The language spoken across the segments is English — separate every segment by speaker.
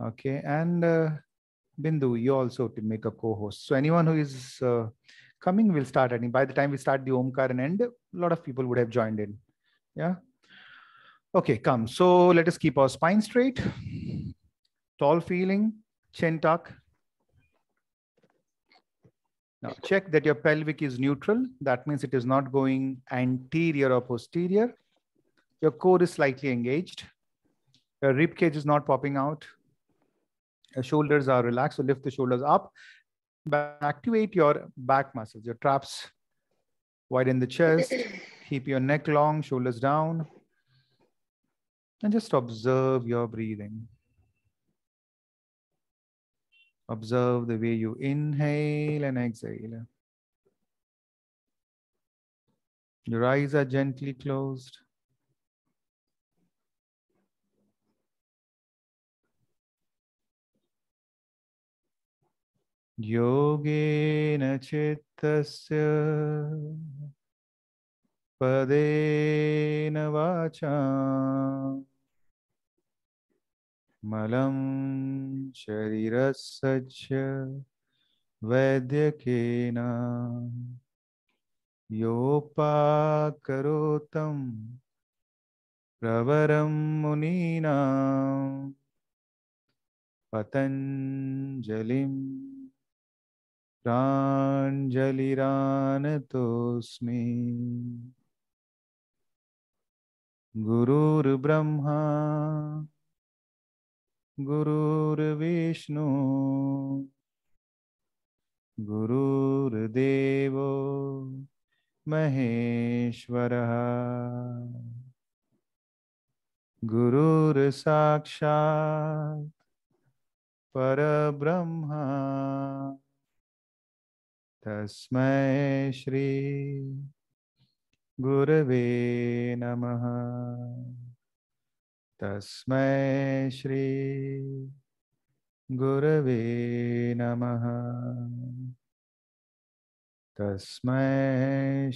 Speaker 1: Okay, and uh, Bindu, you also to make a co-host. So anyone who is uh, coming will start. And by the time we start the Omkar and end, a lot of people would have joined in. Yeah. Okay, come. So let us keep our spine straight, tall feeling, chin tuck. Now check that your pelvic is neutral. That means it is not going anterior or posterior. Your core is slightly engaged. Your rib cage is not popping out shoulders are relaxed. So lift the shoulders up. Back, activate your back muscles, your traps. Widen the chest. Keep your neck long, shoulders down. And just observe your breathing. Observe the way you inhale and exhale. Your eyes are gently closed. योगेन चित्तस्य पदेन वाचा मलं शरीरस्य वैद्यकेन योपाकरोतं प्रवरं मुनीनां पतञ्जलिम् पुष्पाञ्जलिरानतोऽस्मि गुरुर्ब्रह्मा गुरुर्विष्णु गुरुर्देवो महेश्वरः गुरुर्साक्षात् परब्रह्मा तस्मै श्री गुरवे नमः तस्मै श्री गुरवे नमः तस्मै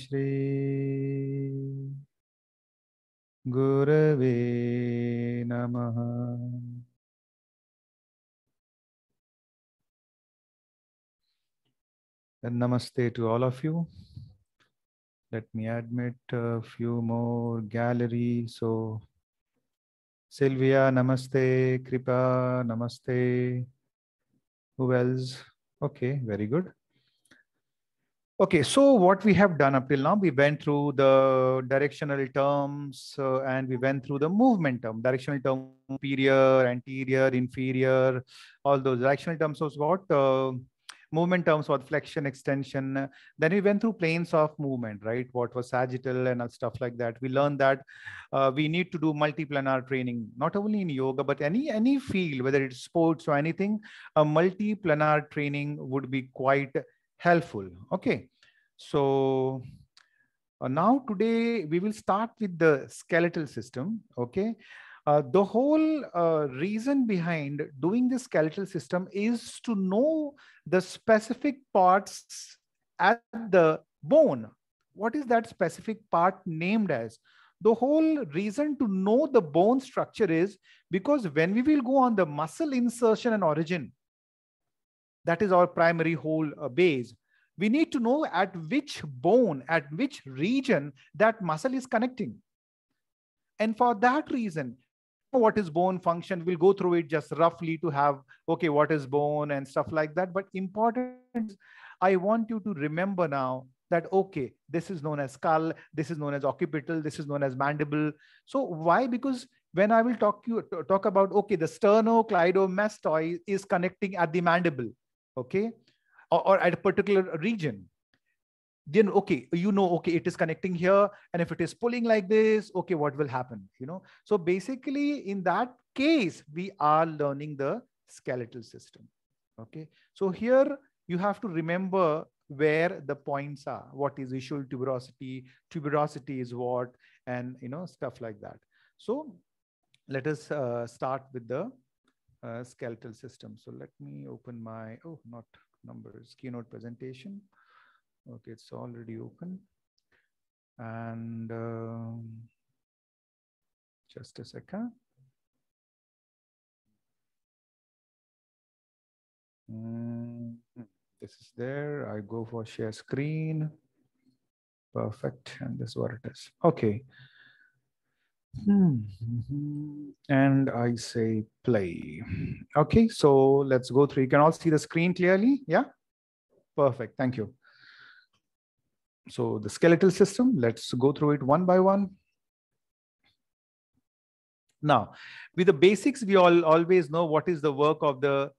Speaker 1: श्री
Speaker 2: गुरवे नमः
Speaker 1: namaste to all of you. Let me admit a few more gallery. So Sylvia, namaste. Kripa, namaste. Who else? Okay, very good. Okay, so what we have done up till now, we went through the directional terms uh, and we went through the movement term, directional term, superior, anterior, inferior, all those directional terms was what? Uh, movement terms for flexion, extension. Then we went through planes of movement, right? What was sagittal and stuff like that. We learned that uh, we need to do multiplanar training, not only in yoga, but any any field, whether it's sports or anything, a multiplanar training would be quite helpful. Okay, so uh, now today we will start with the skeletal system okay uh, the whole uh, reason behind doing this skeletal system is to know the specific parts at the bone. What is that specific part named as? The whole reason to know the bone structure is because when we will go on the muscle insertion and origin, that is our primary whole uh, base. We need to know at which bone, at which region that muscle is connecting. And for that reason, what is bone function we'll go through it just roughly to have okay what is bone and stuff like that but important i want you to remember now that okay this is known as skull this is known as occipital this is known as mandible so why because when i will talk you talk about okay the sternocleidomastoid is connecting at the mandible okay or, or at a particular region then okay you know okay it is connecting here and if it is pulling like this okay what will happen you know so basically in that case we are learning the skeletal system okay so here you have to remember where the points are what is visual tuberosity tuberosity is what and you know stuff like that so let us uh, start with the uh, skeletal system so let me open my oh not numbers keynote presentation Okay, it's already open. And um, just a second.
Speaker 2: Mm-hmm.
Speaker 1: this is there. I go for share screen. Perfect. And this is what it is. Okay. -hmm. And I say play. Okay, so let's go through. You can all see the screen clearly. Yeah. Perfect. Thank you. So the skeletal system, let's go through it one by one. Now, with the basics, we all always know what is the work of the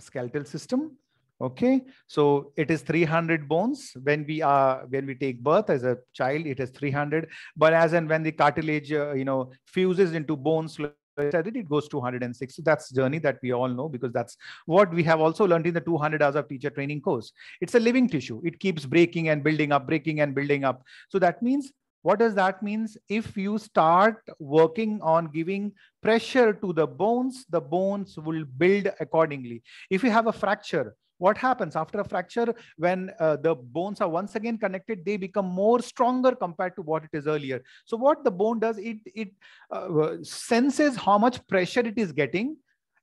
Speaker 1: skeletal system. Okay, so it is 300 bones when we are when we take birth as a child. It is 300, but as and when the cartilage, uh, you know, fuses into bones I said it, goes to 106. So that's journey that we all know because that's what we have also learned in the 200 hours of teacher training course. It's a living tissue. It keeps breaking and building up, breaking and building up. So that means what does that means? If you start working on giving pressure to the bones, the bones will build accordingly. If you have a fracture, what happens after a fracture when uh, the bones are once again connected they become more stronger compared to what it is earlier so what the bone does it it uh, senses how much pressure it is getting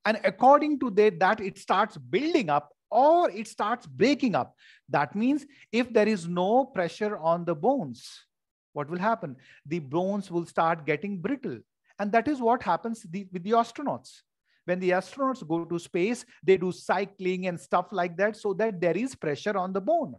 Speaker 1: and according to that, that it starts building up or it starts breaking up that means if there is no pressure on the bones what will happen the bones will start getting brittle and that is what happens the, with the astronauts when the astronauts go to space they do cycling and stuff like that so that there is pressure on the bone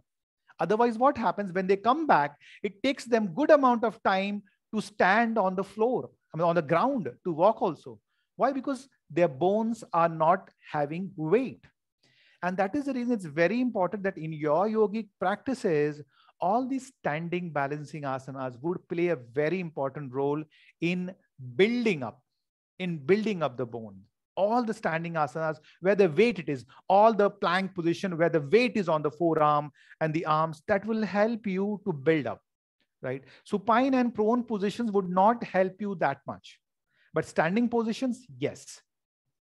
Speaker 1: otherwise what happens when they come back it takes them good amount of time to stand on the floor i mean on the ground to walk also why because their bones are not having weight and that is the reason it's very important that in your yogic practices all these standing balancing asanas would play a very important role in building up in building up the bone all the standing asanas where the weight it is, all the plank position where the weight is on the forearm and the arms, that will help you to build up, right? Supine and prone positions would not help you that much. But standing positions, yes.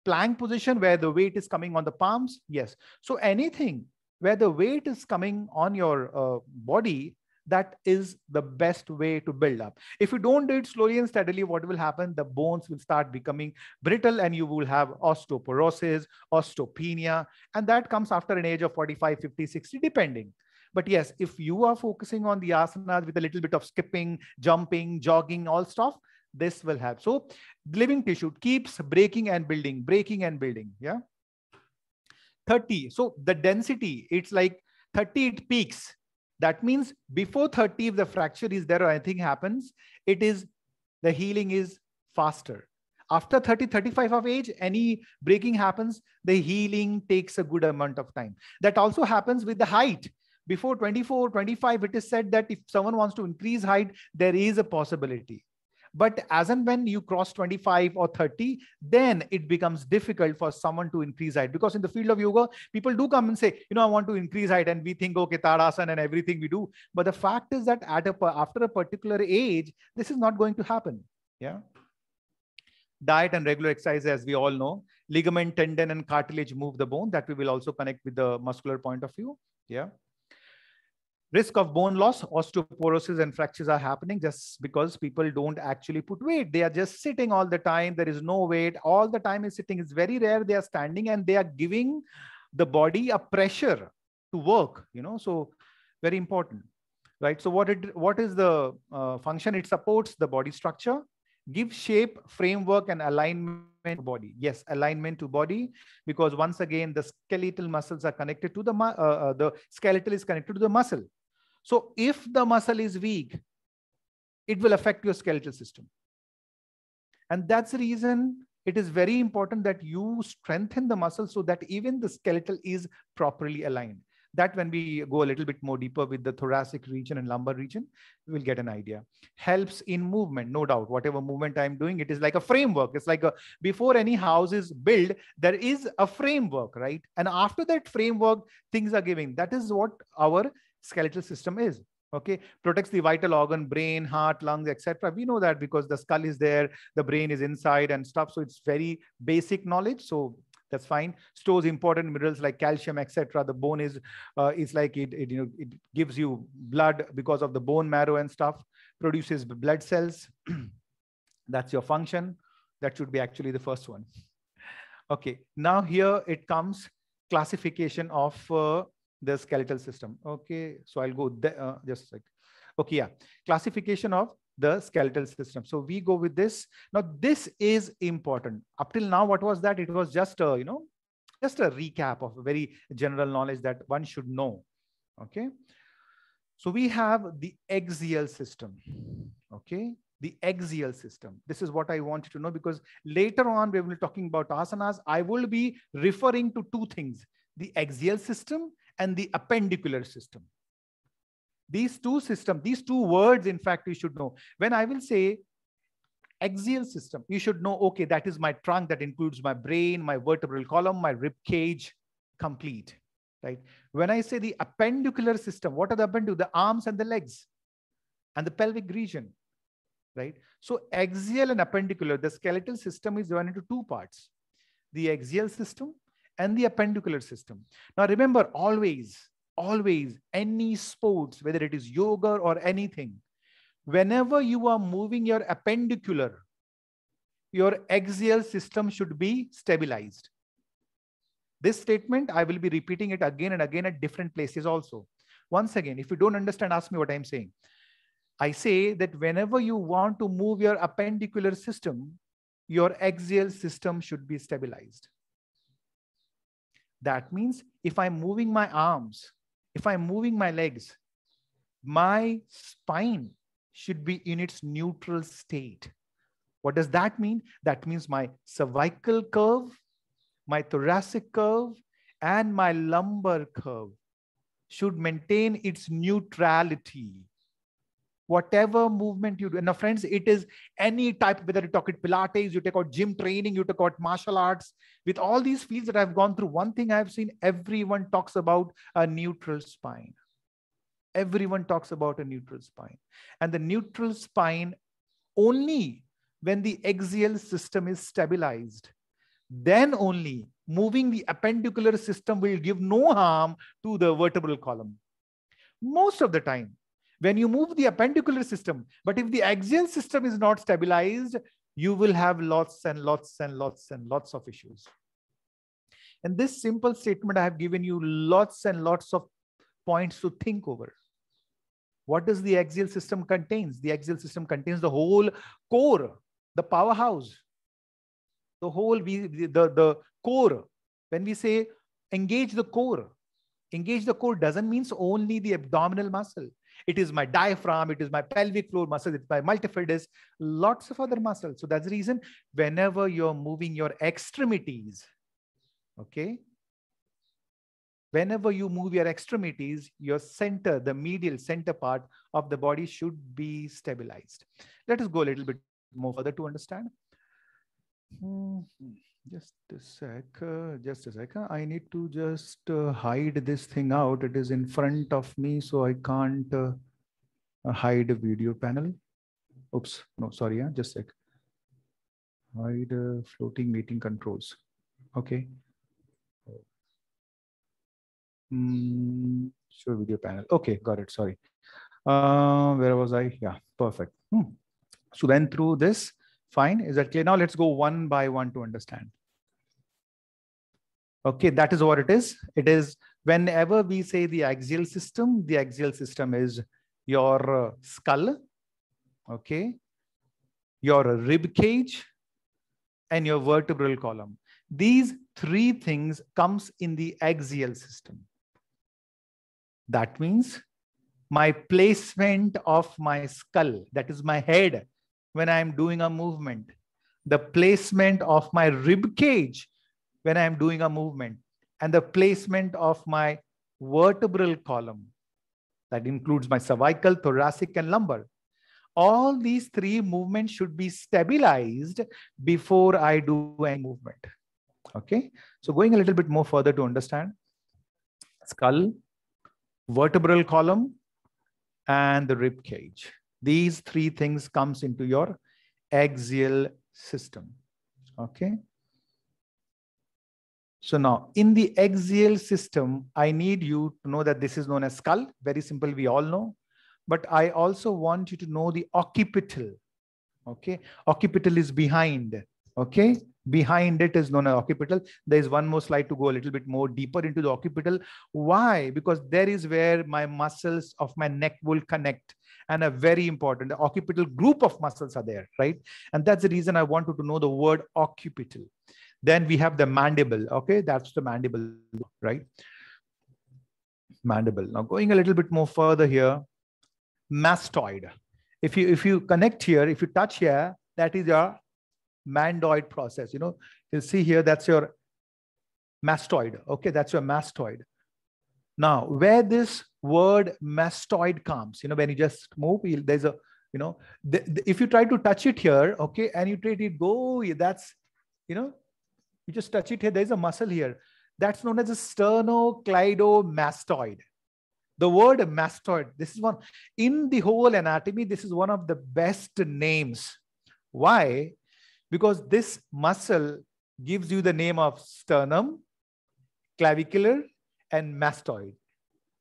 Speaker 1: Plank position where the weight is coming on the palms, yes. So anything where the weight is coming on your uh, body that is the best way to build up. If you don't do it slowly and steadily, what will happen? The bones will start becoming brittle and you will have osteoporosis, osteopenia, and that comes after an age of 45, 50, 60, depending. But yes, if you are focusing on the asanas with a little bit of skipping, jumping, jogging, all stuff, this will help. So living tissue keeps breaking and building, breaking and building. Yeah. 30. So the density, it's like 30, it peaks that means before 30, if the fracture is there or anything happens, it is the healing is faster. After 30, 35 of age, any breaking happens, the healing takes a good amount of time. That also happens with the height. Before 24, 25, it is said that if someone wants to increase height, there is a possibility. But as and when you cross 25 or 30, then it becomes difficult for someone to increase height because in the field of yoga, people do come and say, you know, I want to increase height, and we think, okay, Tadasana and everything we do. But the fact is that at a after a particular age, this is not going to happen. Yeah. Diet and regular exercise, as we all know, ligament, tendon, and cartilage move the bone. That we will also connect with the muscular point of view. Yeah risk of bone loss, osteoporosis and fractures are happening just because people don't actually put weight. They are just sitting all the time. There is no weight. All the time is sitting. It's very rare. They are standing and they are giving the body a pressure to work, you know, so very important, right? So what it, what is the uh, function? It supports the body structure, give shape, framework and alignment body. Yes, alignment to body, because once again, the skeletal muscles are connected to the, uh, uh, the skeletal is connected to the muscle so if the muscle is weak, it will affect your skeletal system. And that's the reason it is very important that you strengthen the muscle so that even the skeletal is properly aligned. That when we go a little bit more deeper with the thoracic region and lumbar region, we'll get an idea. Helps in movement, no doubt. Whatever movement I'm doing, it is like a framework. It's like a, before any house is built, there is a framework, right? And after that framework, things are given. That is what our skeletal system is okay protects the vital organ brain heart lungs etc we know that because the skull is there the brain is inside and stuff so it's very basic knowledge so that's fine stores important minerals like calcium etc the bone is uh, is like it, it you know it gives you blood because of the bone marrow and stuff produces blood cells that's your function that should be actually the first one okay now here it comes classification of uh, the skeletal system. Okay, so I'll go there, uh, just like, okay, yeah. Classification of the skeletal system. So we go with this. Now this is important. Up till now, what was that? It was just a, you know, just a recap of a very general knowledge that one should know. Okay. So we have the axial system. Okay. The axial system. This is what I want you to know because later on we will be talking about asanas. I will be referring to two things, the axial system and the appendicular system. These two systems, these two words, in fact, you should know. When I will say axial system, you should know, okay, that is my trunk that includes my brain, my vertebral column, my rib cage, complete, right? When I say the appendicular system, what are the appendicular? The arms and the legs and the pelvic region, right? So axial and appendicular, the skeletal system is divided into two parts, the axial system and the appendicular system. Now, remember always, always, any sports, whether it is yoga or anything, whenever you are moving your appendicular, your axial system should be stabilized. This statement, I will be repeating it again and again at different places also. Once again, if you don't understand, ask me what I'm saying. I say that whenever you want to move your appendicular system, your axial system should be stabilized. That means if I'm moving my arms, if I'm moving my legs, my spine should be in its neutral state. What does that mean? That means my cervical curve, my thoracic curve, and my lumbar curve should maintain its neutrality whatever movement you do. Now, friends, it is any type, whether you talk it Pilates, you take out gym training, you take out martial arts, with all these fields that I've gone through, one thing I've seen everyone talks about a neutral spine. Everyone talks about a neutral spine. And the neutral spine only when the axial system is stabilized, then only moving the appendicular system will give no harm to the vertebral column. Most of the time, when you move the appendicular system. But if the axial system is not stabilized, you will have lots and lots and lots and lots of issues. And this simple statement, I have given you lots and lots of points to think over. What does the axial system contains? The axial system contains the whole core, the powerhouse, the whole, the, the, the core. When we say engage the core, engage the core doesn't mean only the abdominal muscle. It is my diaphragm, it is my pelvic floor muscles. it's my multifidus, lots of other muscles. So that's the reason whenever you're moving your extremities, okay, whenever you move your extremities, your center, the medial center part of the body should be stabilized. Let us go a little bit more further to understand. Mm -hmm. Just a sec, uh, just a sec. Uh, I need to just uh, hide this thing out. It is in front of me, so I can't uh, uh hide a video panel. Oops, no, sorry, yeah, just a sec. Hide uh, floating meeting controls. Okay. Mm, show video panel. Okay, got it, sorry. where was I? Yeah, perfect. Hmm. So then through this, Fine. Is that clear? Now let's go one by one to understand. Okay, that is what it is. It is whenever we say the axial system, the axial system is your uh, skull, okay, your rib cage, and your vertebral column. These three things comes in the axial system. That means my placement of my skull, that is my head, when I'm doing a movement, the placement of my rib cage when I'm doing a movement, and the placement of my vertebral column. That includes my cervical, thoracic, and lumbar. All these three movements should be stabilized before I do any movement. Okay, so going a little bit more further to understand skull, vertebral column, and the rib cage. These three things comes into your axial system. Okay. So now in the axial system, I need you to know that this is known as skull. Very simple, we all know. But I also want you to know the occipital. Okay. Occipital is behind. Okay. Behind it is known as occipital. There is one more slide to go a little bit more deeper into the occipital. Why? Because there is where my muscles of my neck will connect and a very important the occipital group of muscles are there, right? And that's the reason I wanted to know the word occipital. Then we have the mandible. Okay, that's the mandible, right? Mandible. Now going a little bit more further here, mastoid. If you if you connect here, if you touch here, that is your mandoid process. You know, you will see here that's your mastoid. Okay, that's your mastoid. Now, where this word mastoid comes. You know, when you just move, there's a, you know, the, the, if you try to touch it here, okay, and you try to go, that's, you know, you just touch it here, there's a muscle here. That's known as a sternocleidomastoid. The word mastoid, this is one, in the whole anatomy, this is one of the best names. Why? Because this muscle gives you the name of sternum, clavicular, and mastoid.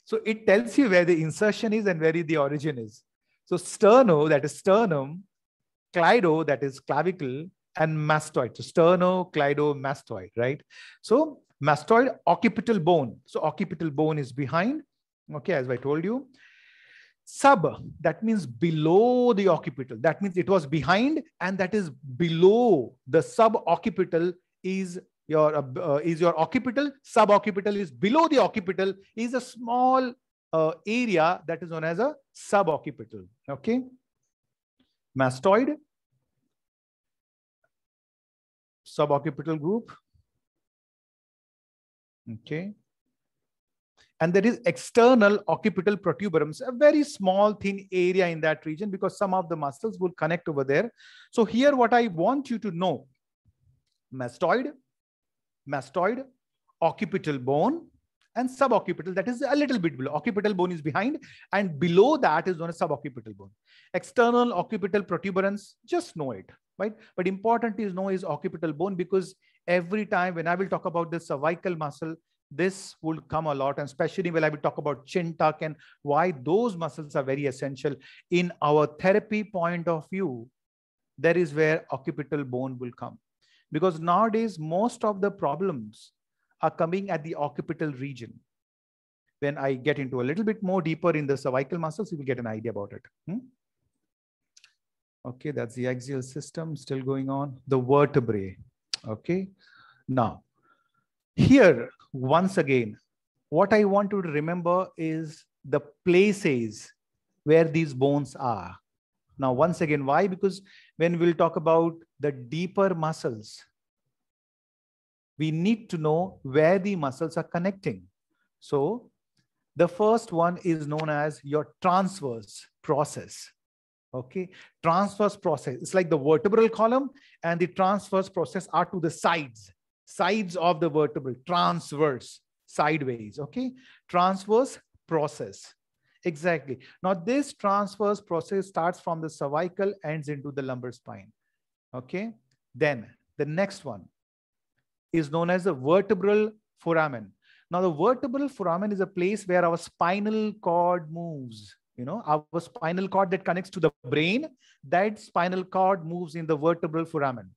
Speaker 1: So it tells you where the insertion is and where the origin is. So sterno, that is sternum, clido, that is clavicle, and mastoid. So sterno, clido, mastoid, right? So mastoid, occipital bone. So occipital bone is behind, okay, as I told you. Sub, that means below the occipital. That means it was behind and that is below the sub-occipital is your uh, uh, is your occipital suboccipital is below the occipital is a small uh, area that is known as a suboccipital okay mastoid
Speaker 2: suboccipital
Speaker 1: group okay and there is external occipital protuberance, a very small thin area in that region because some of the muscles will connect over there. So here what I want you to know, mastoid, mastoid, occipital bone, and suboccipital that is a little bit below. Occipital bone is behind and below that is known as suboccipital bone. External occipital protuberance, just know it, right? But important is know is occipital bone because every time when I will talk about the cervical muscle, this will come a lot and especially when I will talk about chin tuck and why those muscles are very essential in our therapy point of view, there is where occipital bone will come because nowadays most of the problems are coming at the occipital region. When I get into a little bit more deeper in the cervical muscles, you will get an idea about it. Hmm? Okay, that's the axial system still going on. The vertebrae. Okay, now here once again, what I want to remember is the places where these bones are. Now, once again, why? Because when we'll talk about the deeper muscles, we need to know where the muscles are connecting. So the first one is known as your transverse process. Okay, transverse process. It's like the vertebral column and the transverse process are to the sides, sides of the vertebral, transverse, sideways. Okay, transverse process. Exactly. Now this transverse process starts from the cervical, ends into the lumbar spine. Okay. Then the next one is known as the vertebral foramen. Now the vertebral foramen is a place where our spinal cord moves. You know, our spinal cord that connects to the brain, that spinal cord moves in the vertebral foramen.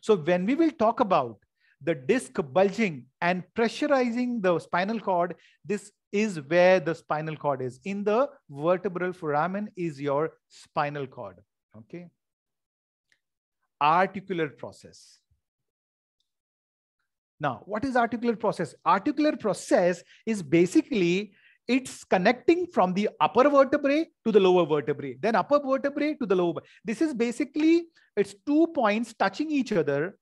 Speaker 1: So when we will talk about the disc bulging and pressurizing the spinal cord, this is where the spinal cord is. In the vertebral foramen is your spinal cord. Okay. Articular process. Now, what is articular process? Articular process is basically it's connecting from the upper vertebrae to the lower vertebrae, then upper vertebrae to the lower. This is basically, it's two points touching each other.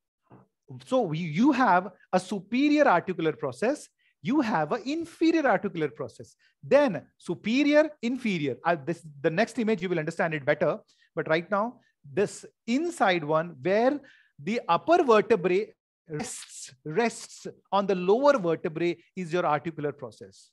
Speaker 1: So we, you have a superior articular process you have an inferior articular process. Then superior, inferior. Uh, this, the next image, you will understand it better. But right now, this inside one where the upper vertebrae rests, rests on the lower vertebrae is your articular process.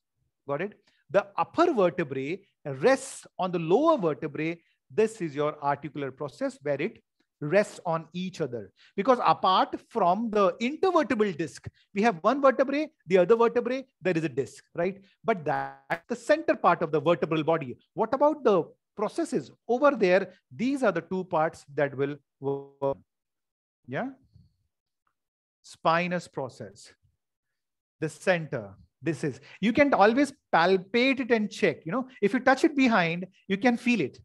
Speaker 1: Got it? The upper vertebrae rests on the lower vertebrae. This is your articular process where it rests on each other. Because apart from the intervertebral disc, we have one vertebrae, the other vertebrae, there is a disc, right? But that's the center part of the vertebral body. What about the processes over there? These are the two parts that will work. Yeah. Spinous process, the center, this is you can always palpate it and check you know if you touch it behind you can feel it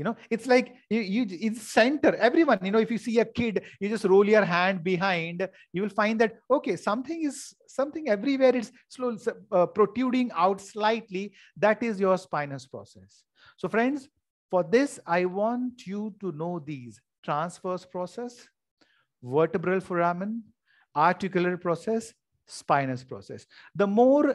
Speaker 1: you know it's like you, you it's center everyone you know if you see a kid you just roll your hand behind you will find that okay something is something everywhere it's slow uh, protruding out slightly that is your spinous process so friends for this i want you to know these transverse process vertebral foramen articular process spinous process the more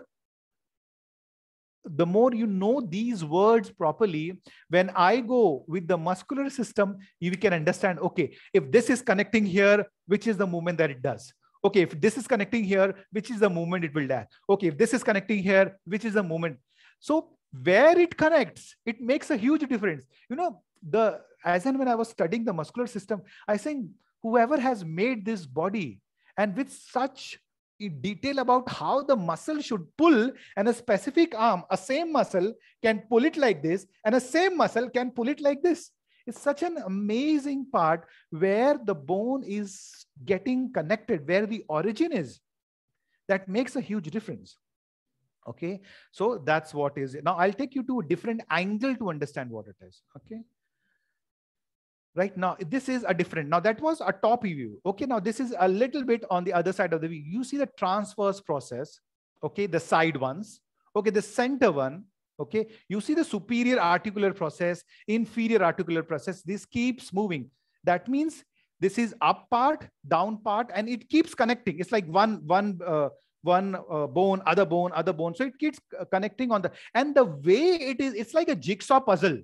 Speaker 1: the more you know these words properly, when I go with the muscular system, you can understand, okay, if this is connecting here, which is the movement that it does. Okay, if this is connecting here, which is the movement it will do. Okay, if this is connecting here, which is the movement. So where it connects, it makes a huge difference. You know, the as and when I was studying the muscular system, I think whoever has made this body and with such detail about how the muscle should pull and a specific arm, a same muscle can pull it like this and a same muscle can pull it like this. It's such an amazing part where the bone is getting connected, where the origin is. That makes a huge difference. Okay, so that's what is it. Now I'll take you to a different angle to understand what it is. Okay right now this is a different now that was a top view okay now this is a little bit on the other side of the view you see the transverse process okay the side ones okay the center one okay you see the superior articular process inferior articular process this keeps moving that means this is up part down part and it keeps connecting it's like one one uh, one uh, bone other bone other bone so it keeps connecting on the and the way it is it's like a jigsaw puzzle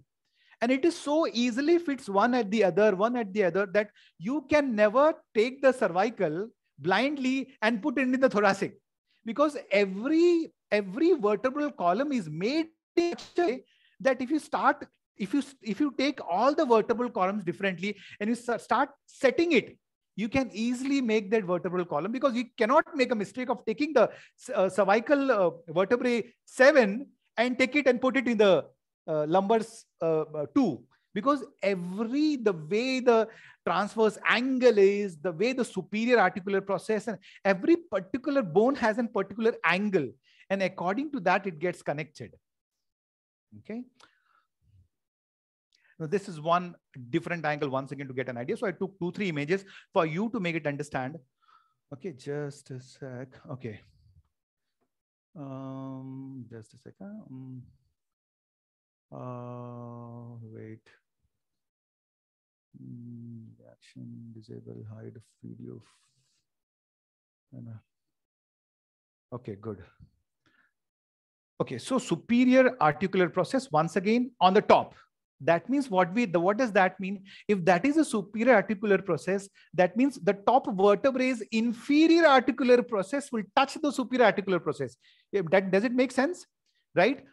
Speaker 1: and it is so easily fits one at the other one at the other that you can never take the cervical blindly and put it in the thoracic because every every vertebral column is made that if you start if you if you take all the vertebral columns differently and you start setting it you can easily make that vertebral column because you cannot make a mistake of taking the uh, cervical uh, vertebrae 7 and take it and put it in the uh, lumbers uh, uh, two because every the way the transverse angle is the way the superior articular process and every particular bone has a particular angle and according to that it gets connected okay now this is one different angle once again to get an idea so i took two three images for you to make it understand okay just a sec okay um just a second um, uh, wait. Hmm, Action disable hide video. Uh, okay, good. Okay, so superior articular process once again on the top. That means what we the what does that mean? If that is a superior articular process, that means the top vertebrae's inferior articular process will touch the superior articular process. If that does it make sense? Right?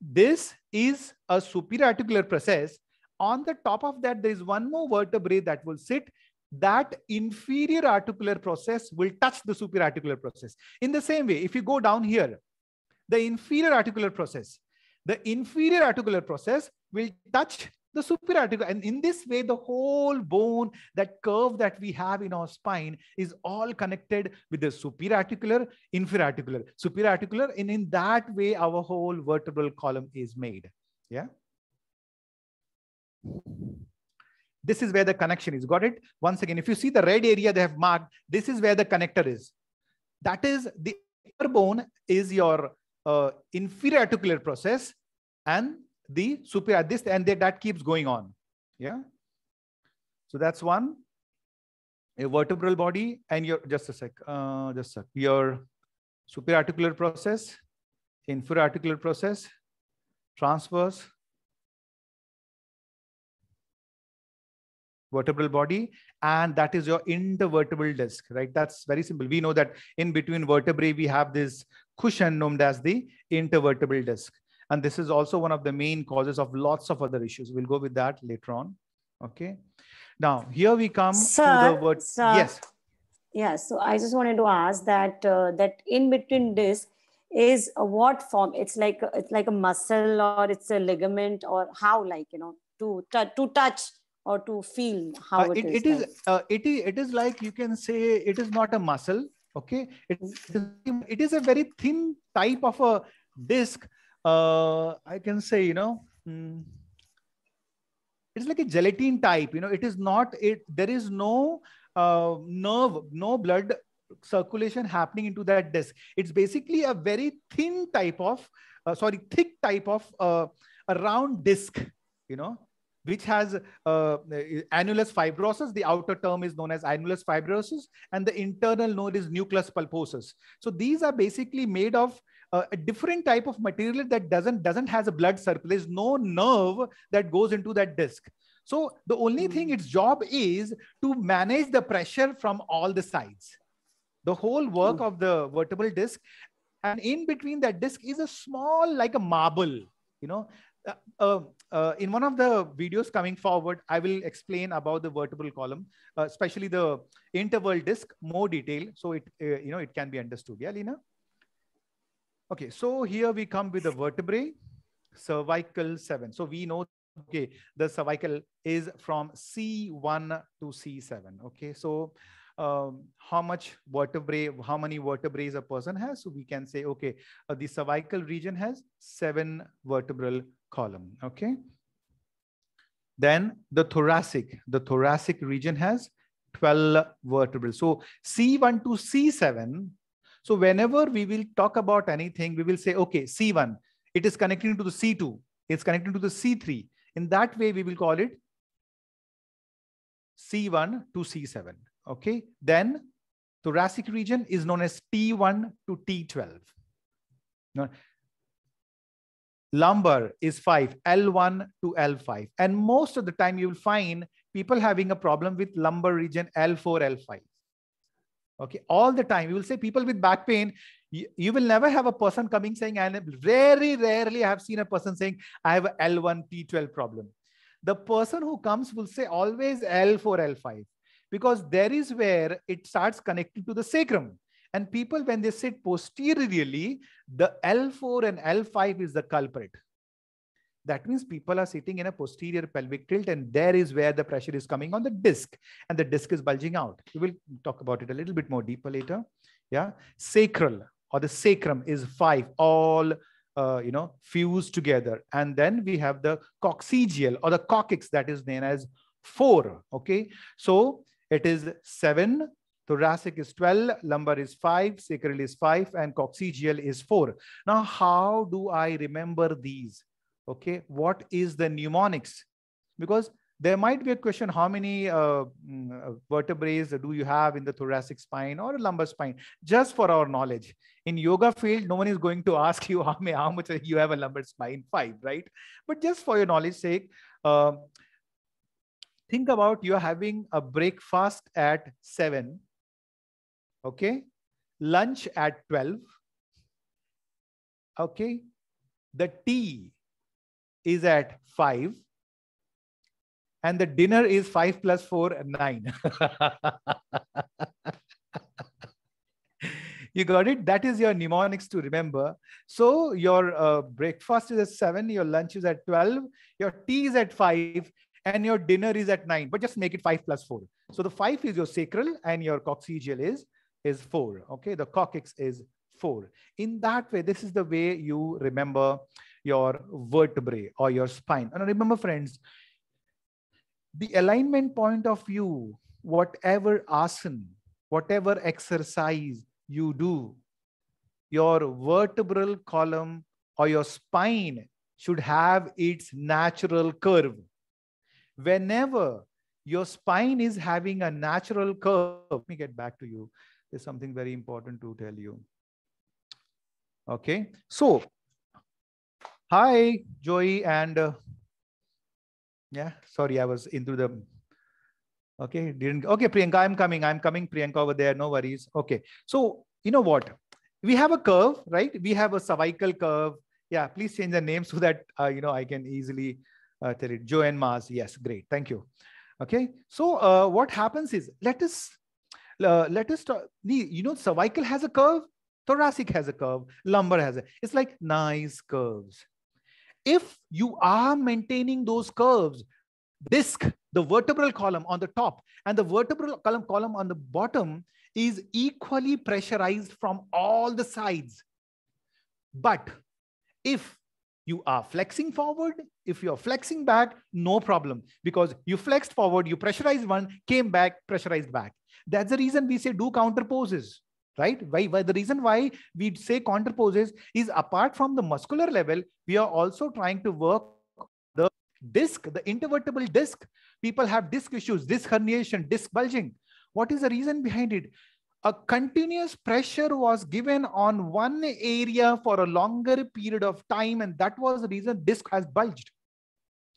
Speaker 1: This is a articular process. On the top of that, there is one more vertebrae that will sit. That inferior articular process will touch the articular process. In the same way, if you go down here, the inferior articular process, the inferior articular process will touch the superior And in this way, the whole bone, that curve that we have in our spine is all connected with the superior articular, inferior articular, superior articular. And in that way, our whole vertebral column is made. Yeah. This is where the connection is. Got it? Once again, if you see the red area they have marked, this is where the connector is. That is the bone is your uh, inferior articular process and the superior this and they, that keeps going on yeah so that's one a vertebral body and your just a sec uh, just a sec your superior articular process inferior articular process transverse vertebral body and that is your intervertebral disc right that's very simple we know that in between vertebrae we have this cushion known as the intervertebral disc and this is also one of the main causes of lots of other issues. We'll go with that later on. Okay. Now, here we come sir, to the word. Sir, yes.
Speaker 3: Yeah. So I just wanted to ask that uh, that in between this is a what form? It's like it's like a muscle or it's a ligament or how like you know to to touch or to feel how uh, it, it is. It is, like.
Speaker 1: uh, it is it is like you can say it is not a muscle. Okay. It, it is a very thin type of a disc uh, I can say, you know, mm, it's like a gelatin type. You know, it is not it. There is no uh, nerve, no blood circulation happening into that disc. It's basically a very thin type of, uh, sorry, thick type of uh, a round disc. You know, which has uh, annulus fibrosis. The outer term is known as annulus fibrosis, and the internal node is nucleus pulposus. So these are basically made of uh, a different type of material that doesn't doesn't has a blood surplus no nerve that goes into that disc so the only hmm. thing its job is to manage the pressure from all the sides the whole work hmm. of the vertebral disc and in between that disc is a small like a marble you know uh, uh, uh, in one of the videos coming forward, I will explain about the vertebral column, uh, especially the interval disc, more detail, so it uh, you know it can be understood. Yeah, Lina. Okay, so here we come with the vertebrae, cervical 7. So we know, okay, the cervical is from C1 to C7. Okay, so um, how much vertebrae, how many vertebrae a person has. So we can say, okay, uh, the cervical region has seven vertebral column. Okay. Then the thoracic, the thoracic region has 12 vertebrae. So C1 to C7 so whenever we will talk about anything, we will say, okay, C1, it is connecting to the C2, it's connecting to the C3. In that way, we will call it C1 to C7. Okay, then thoracic region is known as T1 to T12. Now, lumbar is 5, L1 to L5. And most of the time you will find people having a problem with lumbar region L4, L5 okay all the time you will say people with back pain you, you, will never have a person coming saying and very rarely i have seen a person saying i have a l1 t12 problem the person who comes will say always l4 l5 because there is where it starts connecting to the sacrum and people when they sit posteriorly the l4 and l5 is the culprit that means people are sitting in a posterior pelvic tilt and there is where the pressure is coming on the disc and the disc is bulging out we will talk about it a little bit more deeper later yeah sacral or the sacrum is five all uh, you know fused together and then we have the coccygeal or the coccyx that is known as four okay so it is seven thoracic is 12 lumbar is 5 sacral is 5 and coccygeal is 4 now how do i remember these okay what is the mnemonics because there might be a question how many uh, mm, uh vertebrae do you have in the thoracic spine or lumbar spine just for our knowledge in yoga field no one is going to ask you how, many, how much you have a lumbar spine five right but just for your knowledge sake uh, think about you're having a breakfast at 7 okay lunch at 12 okay the tea is at 5 and the dinner is 5 plus 4 9 you got it that is your mnemonics to remember so your uh, breakfast is at 7 your lunch is at 12 your tea is at 5 and your dinner is at 9 but just make it 5 plus 4 so the 5 is your sacral and your coccygeal is is 4 okay the coccyx is 4 in that way this is the way you remember your vertebrae or your spine. And remember, friends, the alignment point of view, whatever asana, whatever exercise you do, your vertebral column or your spine should have its natural curve. Whenever your spine is having a natural curve, let me get back to you. There's something very important to tell you. Okay, so Hi, Joey, and uh, yeah, sorry, I was into the. Okay, didn't. Okay, Priyanka, I'm coming. I'm coming, Priyanka, over there. No worries. Okay, so you know what? We have a curve, right? We have a cervical curve. Yeah, please change the name so that uh, you know I can easily uh, tell it. Joe and Mars. Yes, great. Thank you. Okay, so uh, what happens is let us uh, let us talk. You know, cervical has a curve, thoracic has a curve, lumbar has a. It's like nice curves if you are maintaining those curves, disc, the vertebral column on the top and the vertebral column, column on the bottom is equally pressurized from all the sides. But if you are flexing forward, if you're flexing back, no problem because you flexed forward, you pressurized one, came back, pressurized back. That's the reason we say do counter poses right? Why, why the reason why we say counterposes is apart from the muscular level, we are also trying to work the disc, the intervertebral disc. People have disc issues, disc herniation, disc bulging. What is the reason behind it? A continuous pressure was given on one area for a longer period of time, and that was the reason disc has bulged.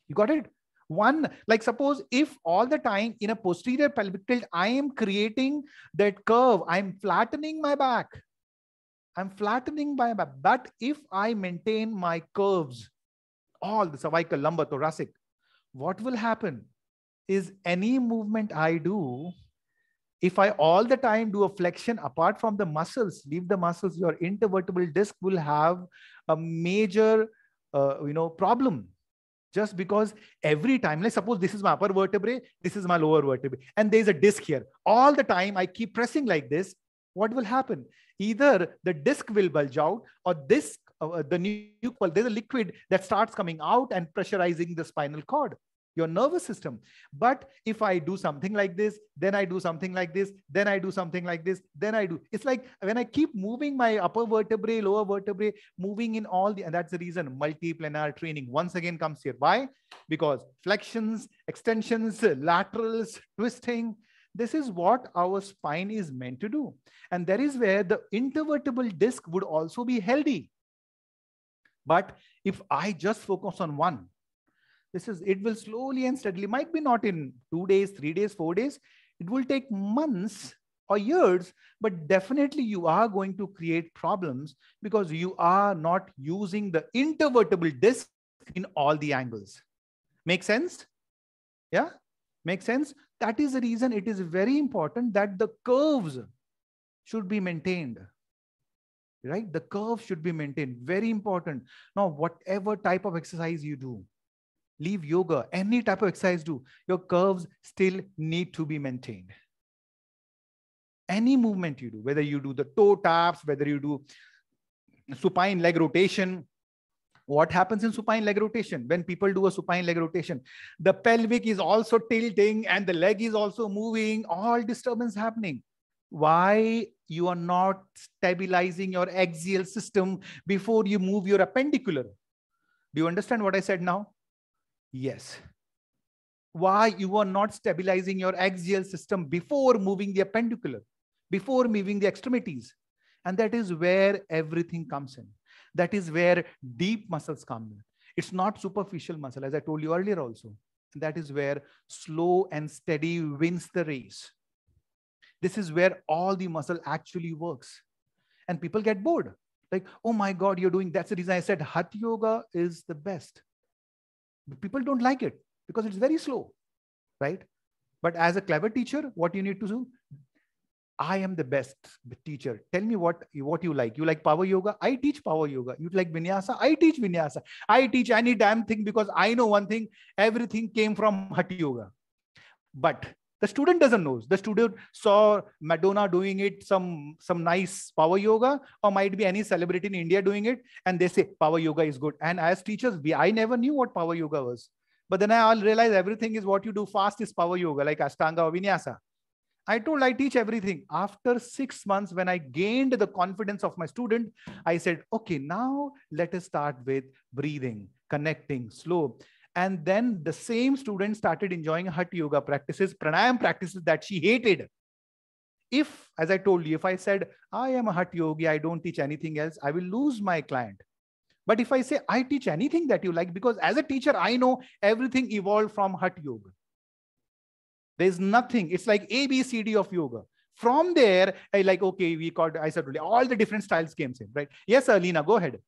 Speaker 1: You got it? one like suppose if all the time in a posterior pelvic tilt i am creating that curve i'm flattening my back i'm flattening my back but if i maintain my curves all the cervical lumbar thoracic what will happen is any movement i do if I all the time do a flexion apart from the muscles, leave the muscles, your intervertebral disc will have a major, uh, you know, problem just because every time let's suppose this is my upper vertebrae this is my lower vertebrae and there is a disc here all the time i keep pressing like this what will happen either the disc will bulge out or this uh, the nuchal there's a liquid that starts coming out and pressurizing the spinal cord your nervous system. But if I do something like this, then I do something like this, then I do something like this, then I do. It's like when I keep moving my upper vertebrae, lower vertebrae, moving in all the, and that's the reason multiplanar training once again comes here. Why? Because flexions, extensions, laterals, twisting, this is what our spine is meant to do. And that is where the intervertebral disc would also be healthy. But if I just focus on one, this is, it will slowly and steadily, might be not in two days, three days, four days. It will take months or years, but definitely you are going to create problems because you are not using the intervertebral disc in all the angles. Make sense? Yeah, make sense? That is the reason it is very important that the curves should be maintained right the curve should be maintained very important now whatever type of exercise you do leave yoga, any type of exercise do, your curves still need to be maintained. Any movement you do, whether you do the toe taps, whether you do supine leg rotation, what happens in supine leg rotation? When people do a supine leg rotation, the pelvic is also tilting and the leg is also moving, all disturbance happening. Why you are not stabilizing your axial system before you move your appendicular? Do you understand what I said now? Yes. Why you are not stabilizing your axial system before moving the appendicular, before moving the extremities. And that is where everything comes in. That is where deep muscles come in. It's not superficial muscle, as I told you earlier also. That is where slow and steady wins the race. This is where all the muscle actually works. And people get bored. Like, oh my God, you're doing that's the reason I said Hatha Yoga is the best people don't like it because it's very slow, right? But as a clever teacher, what you need to do, I am the best teacher. Tell me what, what you like. You like power yoga? I teach power yoga. You like vinyasa? I teach vinyasa. I teach any damn thing because I know one thing. Everything came from Hatha yoga. But the student doesn't know the student saw madonna doing it some some nice power yoga or might be any celebrity in india doing it and they say power yoga is good and as teachers we i never knew what power yoga was but then i all realized everything is what you do fast is power yoga like ashtanga or vinyasa i told i teach everything after 6 months when i gained the confidence of my student i said okay now let us start with breathing connecting slow and then the same student started enjoying Hatha Yoga practices, pranayam practices that she hated. If, as I told you, if I said, I am a Hatha Yogi, I don't teach anything else, I will lose my client. But if I say, I teach anything that you like, because as a teacher, I know everything evolved from Hatha Yoga. There's nothing. It's like A, B, C, D of yoga. From there, I like, okay, we called, I said, all the different styles came in, right? Yes, Alina, go ahead.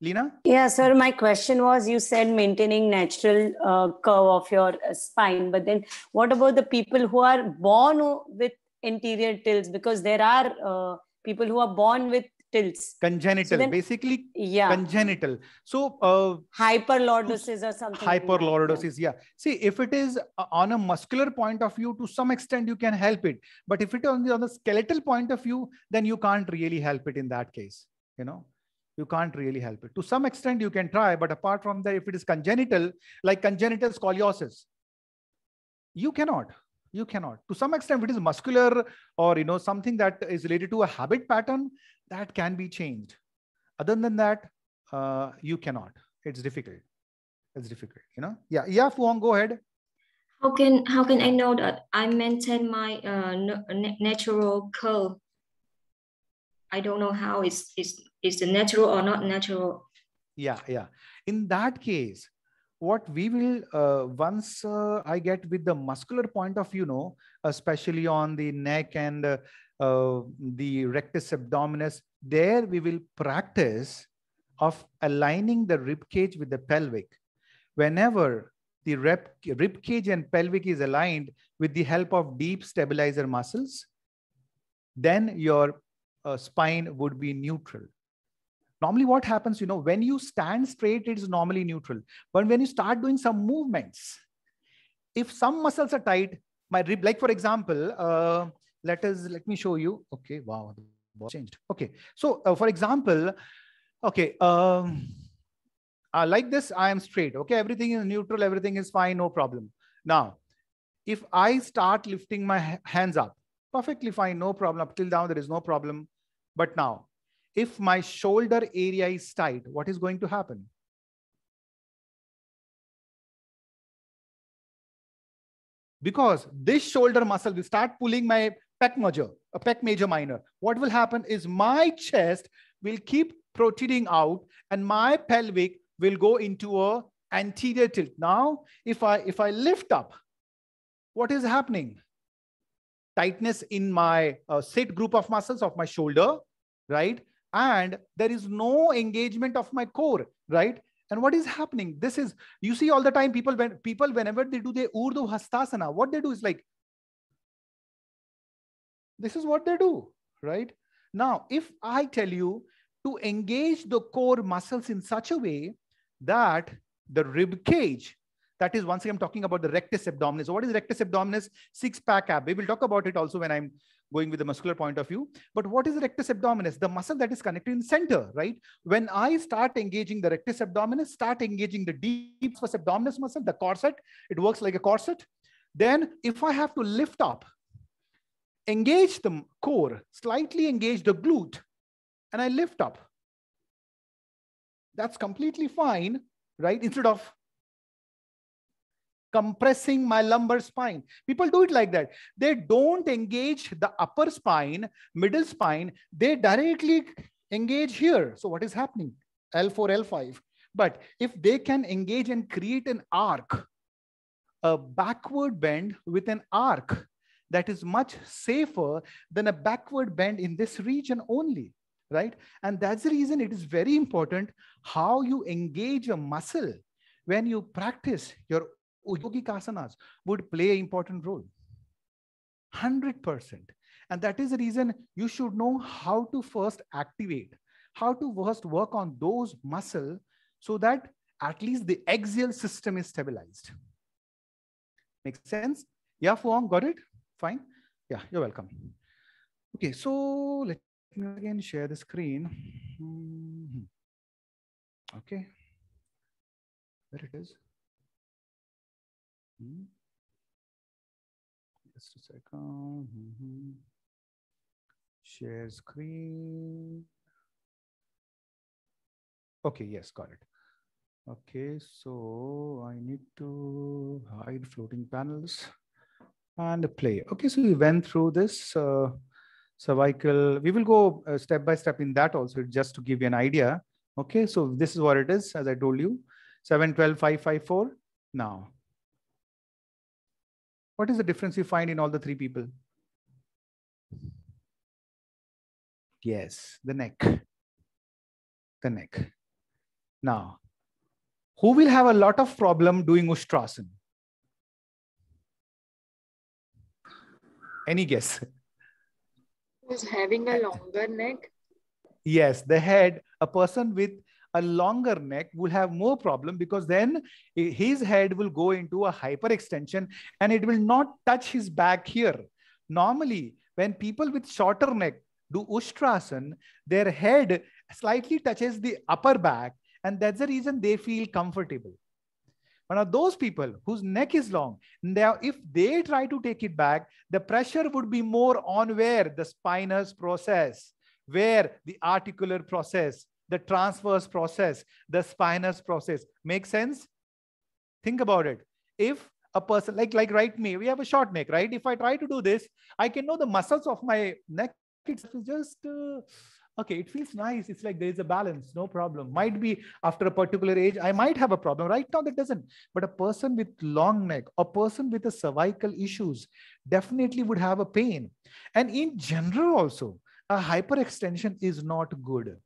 Speaker 1: Lina?
Speaker 3: Yeah, sir. My question was you said maintaining natural uh, curve of your uh, spine, but then what about the people who are born with anterior tilts? Because there are uh, people who are born with tilts.
Speaker 1: Congenital, so then,
Speaker 3: basically. Yeah.
Speaker 1: Congenital. So. Uh, hyperlordosis
Speaker 3: or something. Hyperlordosis,
Speaker 1: like yeah. See, if it is uh, on a muscular point of view, to some extent you can help it, but if it is on the, on the skeletal point of view, then you can't really help it in that case. You know you can't really help it. To some extent, you can try, but apart from that, if it is congenital, like congenital scoliosis, you cannot. You cannot. To some extent, if it is muscular or you know something that is related to a habit pattern, that can be changed. Other than that, uh, you cannot. It's difficult. It's difficult. You know. Yeah. Yeah. Fuong, go ahead.
Speaker 4: How can how can I know that I maintain my uh, natural curl? I don't know how it's it's is the natural or not natural
Speaker 1: yeah yeah in that case what we will uh, once uh, i get with the muscular point of you know especially on the neck and uh, the rectus abdominis there we will practice of aligning the rib cage with the pelvic whenever the rib, rib cage and pelvic is aligned with the help of deep stabilizer muscles then your uh, spine would be neutral normally what happens, you know, when you stand straight, it's normally neutral. But when you start doing some movements, if some muscles are tight, my rib, like for example, uh, let us, let me show you. Okay, wow, changed. Okay, so uh, for example, okay, um, uh, like this, I am straight. Okay, everything is neutral, everything is fine, no problem. Now, if I start lifting my hands up, perfectly fine, no problem. Up till down, there is no problem. But now, if my shoulder area is tight, what is going to happen? Because this shoulder muscle will start pulling my pec major, a pec major minor. What will happen is my chest will keep protruding out and my pelvic will go into a anterior tilt. Now, if I, if I lift up, what is happening? Tightness in my uh, sit group of muscles of my shoulder, right? and there is no engagement of my core, right? And what is happening? This is you see all the time people when people whenever they do the Urdu Hastasana, what they do is like this is what they do, right? Now, if I tell you to engage the core muscles in such a way that the rib cage, that is once again I'm talking about the rectus abdominis. So what is rectus abdominis? Six pack ab. We will talk about it also when I'm going with the muscular point of view. But what is the rectus abdominis? The muscle that is connected in center, right? When I start engaging the rectus abdominis, start engaging the deep abdominis muscle, the corset, it works like a corset. Then if I have to lift up, engage the core, slightly engage the glute, and I lift up. That's completely fine, right? Instead of compressing my lumbar spine. People do it like that. They don't engage the upper spine, middle spine. They directly engage here. So what is happening? L4, L5. But if they can engage and create an arc, a backward bend with an arc that is much safer than a backward bend in this region only, right? And that's the reason it is very important how you engage a muscle when you practice your yogic asanas would play an important role. 100%. And that is the reason you should know how to first activate, how to first work on those muscle so that at least the axial system is stabilized. Makes sense? Yeah, Fuang, got it? Fine. Yeah, you're welcome. Okay, so let me again share the screen. Mm-hmm.
Speaker 2: Okay, there it is. Mm-hmm. Just a second. Mm -hmm.
Speaker 1: Share screen. Okay, yes, got it. Okay, so I need to hide floating panels and play. Okay, so we went through this uh, cervical. We will go uh, step by step in that also, just to give you an idea. Okay, so this is what it is, as I told you, 712554 now. What is the difference you find in all the three people? Yes, the neck. The neck. Now, who will have a lot of problem doing Ustrasan? Any guess?
Speaker 5: Who's having a longer neck?
Speaker 1: Yes, the head. A person with a longer neck will have more problem because then his head will go into a hyperextension and it will not touch his back here. Normally, when people with shorter neck do Ustrasana, their head slightly touches the upper back and that's the reason they feel comfortable. But now those people whose neck is long, now if they try to take it back, the pressure would be more on where the spinous process, where the articular process, the transverse process, the spinous process. Make sense? Think about it. If a person like like right me, we have a short neck, right? If I try to do this, I can know the muscles of my neck. It's just uh, okay. It feels nice. It's like there is a balance, no problem. Might be after a particular age, I might have a problem. Right now, that doesn't. But a person with long neck, a person with a cervical issues, definitely would have a pain. And in general, also, a hyperextension is not good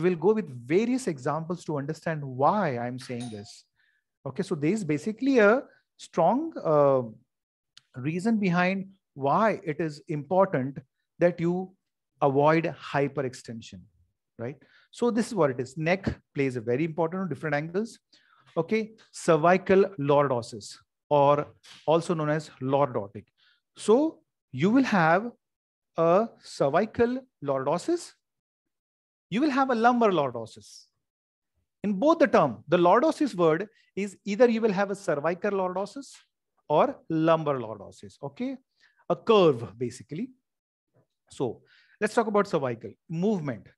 Speaker 1: we will go with various examples to understand why i'm saying this okay so there is basically a strong uh, reason behind why it is important that you avoid hyperextension right so this is what it is neck plays a very important different angles okay cervical lordosis or also known as lordotic so you will have a cervical lordosis you will have a lumbar lordosis. In both the term, the lordosis word is either you will have a cervical lordosis or lumbar lordosis, okay? A curve, basically. So let's talk about cervical movement.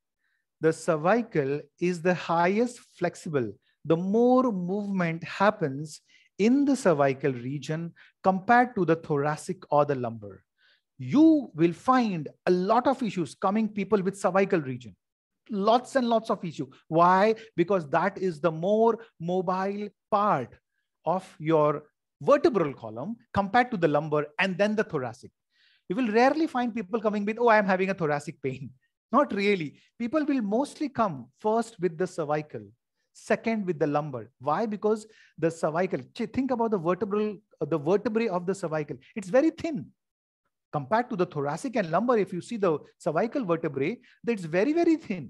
Speaker 1: The cervical is the highest flexible. The more movement happens in the cervical region compared to the thoracic or the lumbar. You will find a lot of issues coming people with cervical region lots and lots of issue. Why? Because that is the more mobile part of your vertebral column compared to the lumbar and then the thoracic. You will rarely find people coming with, oh, I'm having a thoracic pain. Not really. People will mostly come first with the cervical, second with the lumbar. Why? Because the cervical, think about the vertebral, uh, the vertebrae of the cervical. It's very thin compared to the thoracic and lumbar, if you see the cervical vertebrae, that's very, very thin.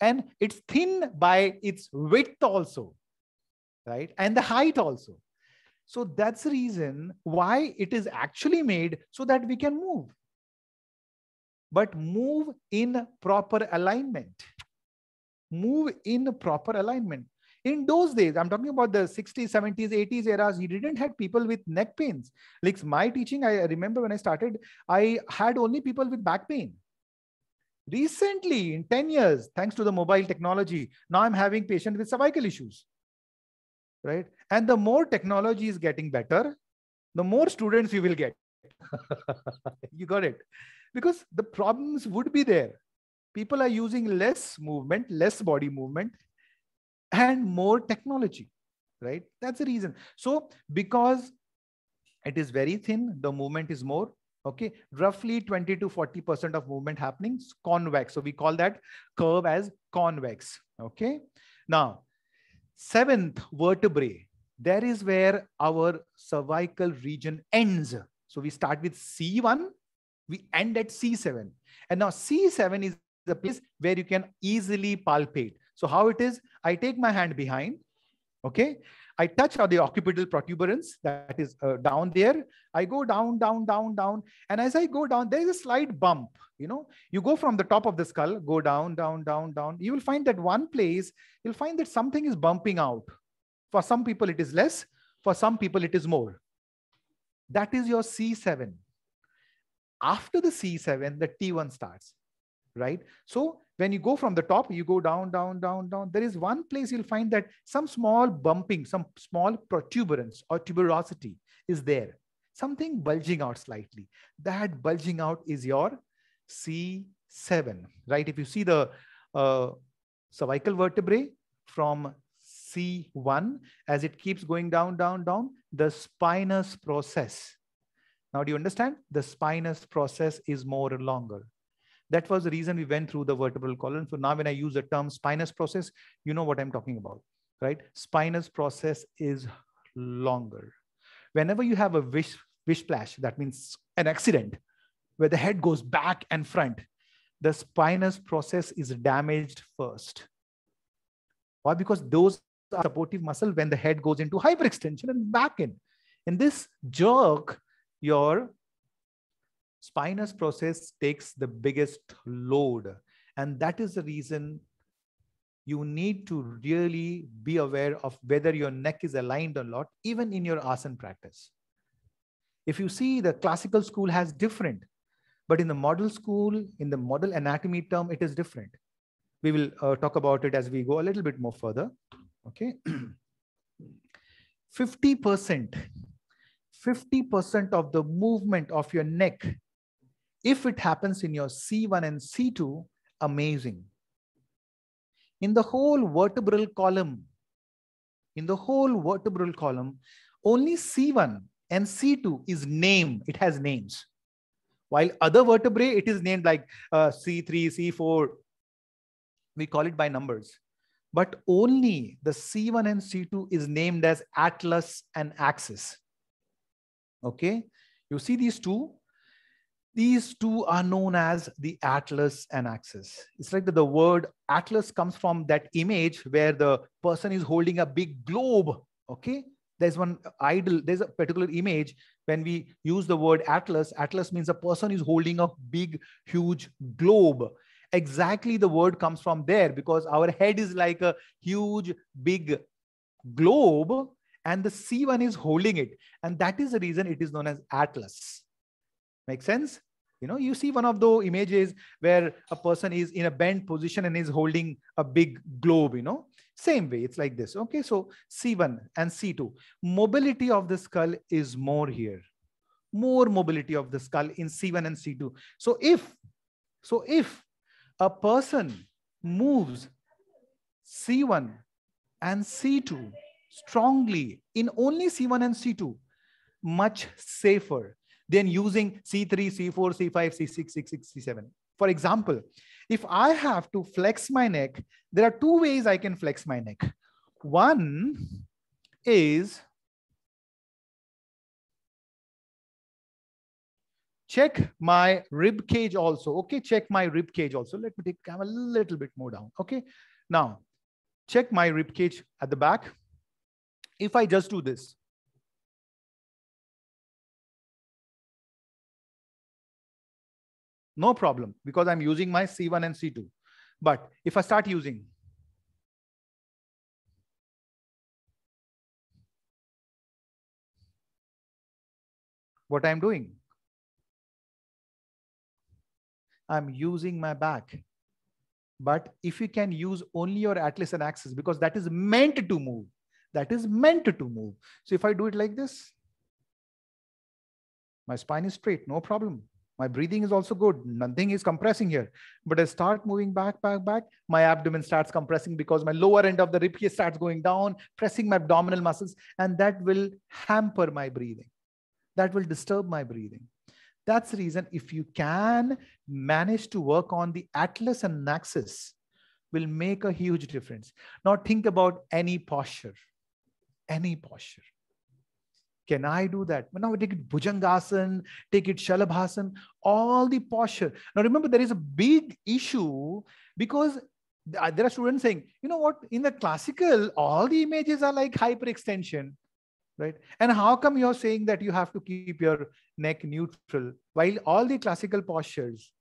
Speaker 1: And it's thin by its width also, right? And the height also. So that's the reason why it is actually made so that we can move. But move in proper alignment. Move in proper alignment in those days i'm talking about the 60s 70s 80s eras you didn't have people with neck pains like my teaching i remember when i started i had only people with back pain recently in 10 years thanks to the mobile technology now i'm having patients with cervical issues right and the more technology is getting better the more students you will get you got it because the problems would be there people are using less movement less body movement and more technology, right? That's the reason. So because it is very thin, the movement is more, okay roughly 20 to 40 percent of movement happening is convex so we call that curve as convex okay now seventh vertebrae there is where our cervical region ends so we start with c1 we end at c7 and now c7 is the place where you can easily palpate so how it is I take my hand behind, okay? I touch the occipital protuberance that is uh, down there. I go down, down, down, down. And as I go down, there is a slight bump. You know, you go from the top of the skull, go down, down, down, down. You will find that one place, you'll find that something is bumping out. For some people, it is less. For some people, it is more. That is your C7. After the C7, the T1 starts, right? So when you go from the top, you go down, down, down, down. There is one place you'll find that some small bumping, some small protuberance or tuberosity is there. Something bulging out slightly. That bulging out is your C7, right? If you see the uh, cervical vertebrae from C1, as it keeps going down, down, down, the spinous process. Now, do you understand? The spinous process is more longer. That was the reason we went through the vertebral column. So now when I use the term spinous process, you know what I'm talking about, right? Spinous process is longer. Whenever you have a wish, wish splash, that means an accident where the head goes back and front, the spinous process is damaged first. Why? Because those are supportive muscle when the head goes into hyperextension and back in. In this jerk, your spinous process takes the biggest load. And that is the reason you need to really be aware of whether your neck is aligned or not, even in your asana practice. If you see the classical school has different, but in the model school, in the model anatomy term, it is different. We will uh, talk about it as we go a little bit more further. Okay. 50%, 50% of the movement of your neck if it happens in your C1 and C2, amazing. In the whole vertebral column, in the whole vertebral column, only C1 and C2 is name. It has names. While other vertebrae, it is named like uh, C3, C4. We call it by numbers. But only the C1 and C2 is named as atlas and axis. Okay. You see these two, these two are known as the atlas and axis. It's like the, the word atlas comes from that image where the person is holding a big globe. Okay. There's one idol, there's a particular image when we use the word atlas. Atlas means a person is holding a big, huge globe exactly the word comes from there because our head is like a huge big globe and the c1 is holding it and that is the reason it is known as atlas Make sense? You know, you see one of those images where a person is in a bent position and is holding a big globe, you know, same way. It's like this. Okay, so C1 and C2. Mobility of the skull is more here. More mobility of the skull in C1 and C2. So if, so if a person moves C1 and C2 strongly in only C1 and C2, much safer then using C3, C4, C5, C6, C6, C7. For example, if I have to flex my neck, there are two ways I can flex my neck. One is check my rib cage also. Okay, check my rib cage also. Let me take I'm a little bit more down. Okay, now check my rib cage at the back. If I just do this,
Speaker 2: no problem because I'm using my C1 and C2. But if I start using what I'm doing,
Speaker 1: I'm using my back. But if you can use only your atlas and axis, because that is meant to move, that is meant to move. So if I do it like this, my spine is straight, no problem. My breathing is also good. Nothing is compressing here. But I start moving back, back, back. My abdomen starts compressing because my lower end of the rib cage starts going down, pressing my abdominal muscles, and that will hamper my breathing. That will disturb my breathing. That's the reason if you can manage to work on the atlas and axis, will make a huge difference. Now think about any posture, any posture. Can I do that? But now take it Bhujangasana, take it Shalabhasana, all the posture. Now remember, there is a big issue because there are students saying, you know what, in the classical, all the images are like hyperextension, right? And how come you're saying that you have to keep your neck neutral while all the classical postures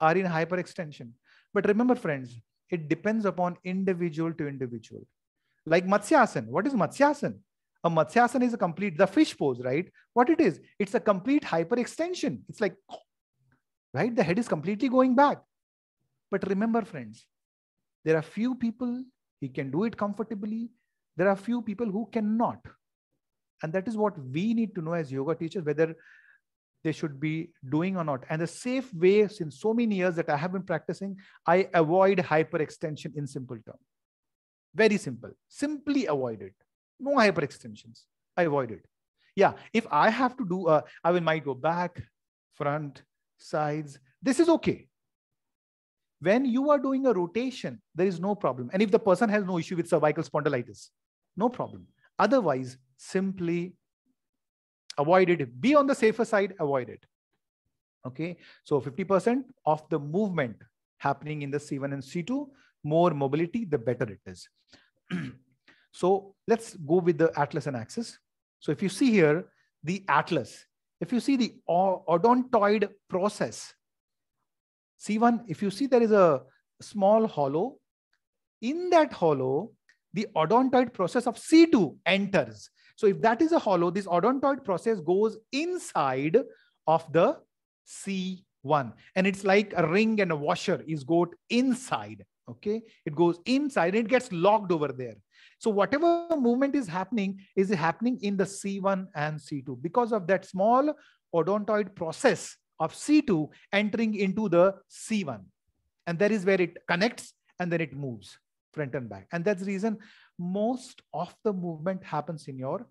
Speaker 1: are in hyperextension? But remember, friends, it depends upon individual to individual. Like Matsyasana. What is Matsyasana? a matsyasana is a complete the fish pose right what it is it's a complete hyperextension it's like right the head is completely going back but remember friends there are few people who can do it comfortably there are few people who cannot and that is what we need to know as yoga teachers whether they should be doing or not and the safe way since so many years that i have been practicing i avoid hyperextension in simple term very simple simply avoid it no hyperextensions. I avoid it. Yeah, if I have to do, a, uh, I I will might go back, front, sides. This is okay. When you are doing a rotation, there is no problem. And if the person has no issue with cervical spondylitis, no problem. Otherwise, simply avoid it. Be on the safer side, avoid it. Okay, so 50% of the movement happening in the C1 and C2, more mobility, the better it is. So let's go with the atlas and axis. So if you see here, the atlas, if you see the odontoid process, C1, if you see there is a small hollow, in that hollow, the odontoid process of C2 enters. So if that is a hollow, this odontoid process goes inside of the C1. And it's like a ring and a washer is got inside. Okay. It goes inside and it gets locked over there. So whatever movement is happening is happening in the C1 and C2 because of that small odontoid process of C2 entering into the C1. And that is where it connects and then it moves front and back. And that's the reason most of the movement happens in your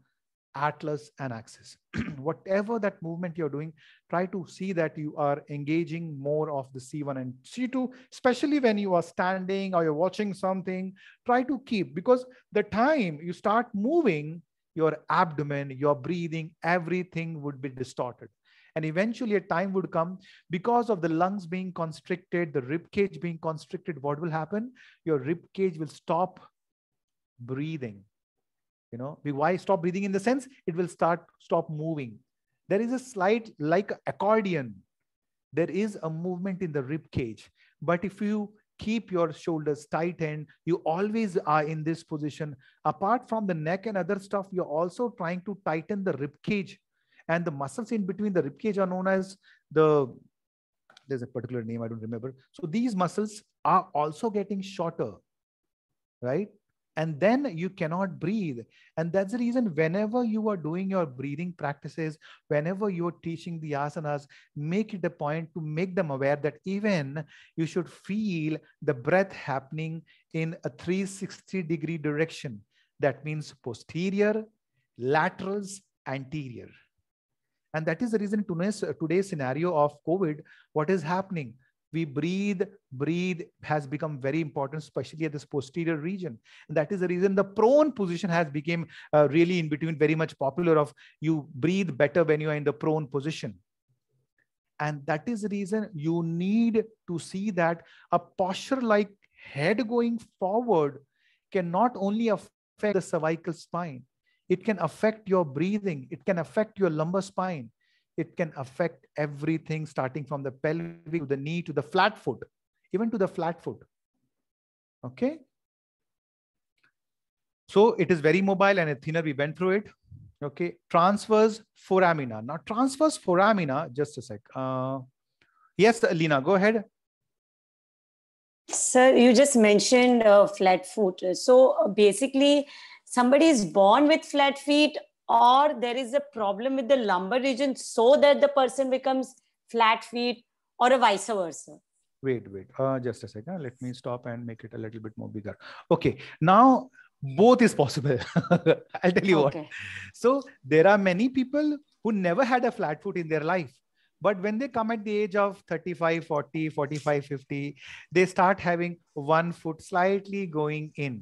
Speaker 1: atlas and axis. Whatever that movement you're doing, try to see that you are engaging more of the C1 and C2, especially when you are standing or you're watching something. Try to keep because the time you start moving, your abdomen, your breathing, everything would be distorted. And eventually, a time would come because of the lungs being constricted, the rib cage being constricted. What will happen? Your rib cage will stop breathing you know why stop breathing in the sense it will start stop moving there is a slight like accordion there is a movement in the rib cage but if you keep your shoulders tight and you always are in this position apart from the neck and other stuff you're also trying to tighten the rib cage and the muscles in between the rib cage are known as the there's a particular name i don't remember so these muscles are also getting shorter right and then you cannot breathe and that's the reason whenever you are doing your breathing practices whenever you are teaching the asanas make it a point to make them aware that even you should feel the breath happening in a 360 degree direction that means posterior laterals anterior and that is the reason today's, today's scenario of covid what is happening we breathe breathe has become very important especially at this posterior region and that is the reason the prone position has become uh, really in between very much popular of you breathe better when you are in the prone position and that is the reason you need to see that a posture like head going forward can not only affect the cervical spine it can affect your breathing it can affect your lumbar spine it can affect everything starting from the pelvic to the knee to the flat foot, even to the flat foot. Okay. So it is very mobile and thinner. We went through it. Okay. Transfers foramina. Now transfers foramina, just a sec. Uh, yes, Alina, go ahead. Sir, you just mentioned uh, flat foot.
Speaker 3: So basically, somebody is born with flat feet or there is a problem with the lumbar region so that the person becomes flat feet or a vice versa
Speaker 1: wait wait uh, just a second let me stop and make it a little bit more bigger okay now both is possible i'll tell you okay. what so there are many people who never had a flat foot in their life but when they come at the age of 35 40 45 50 they start having one foot slightly going in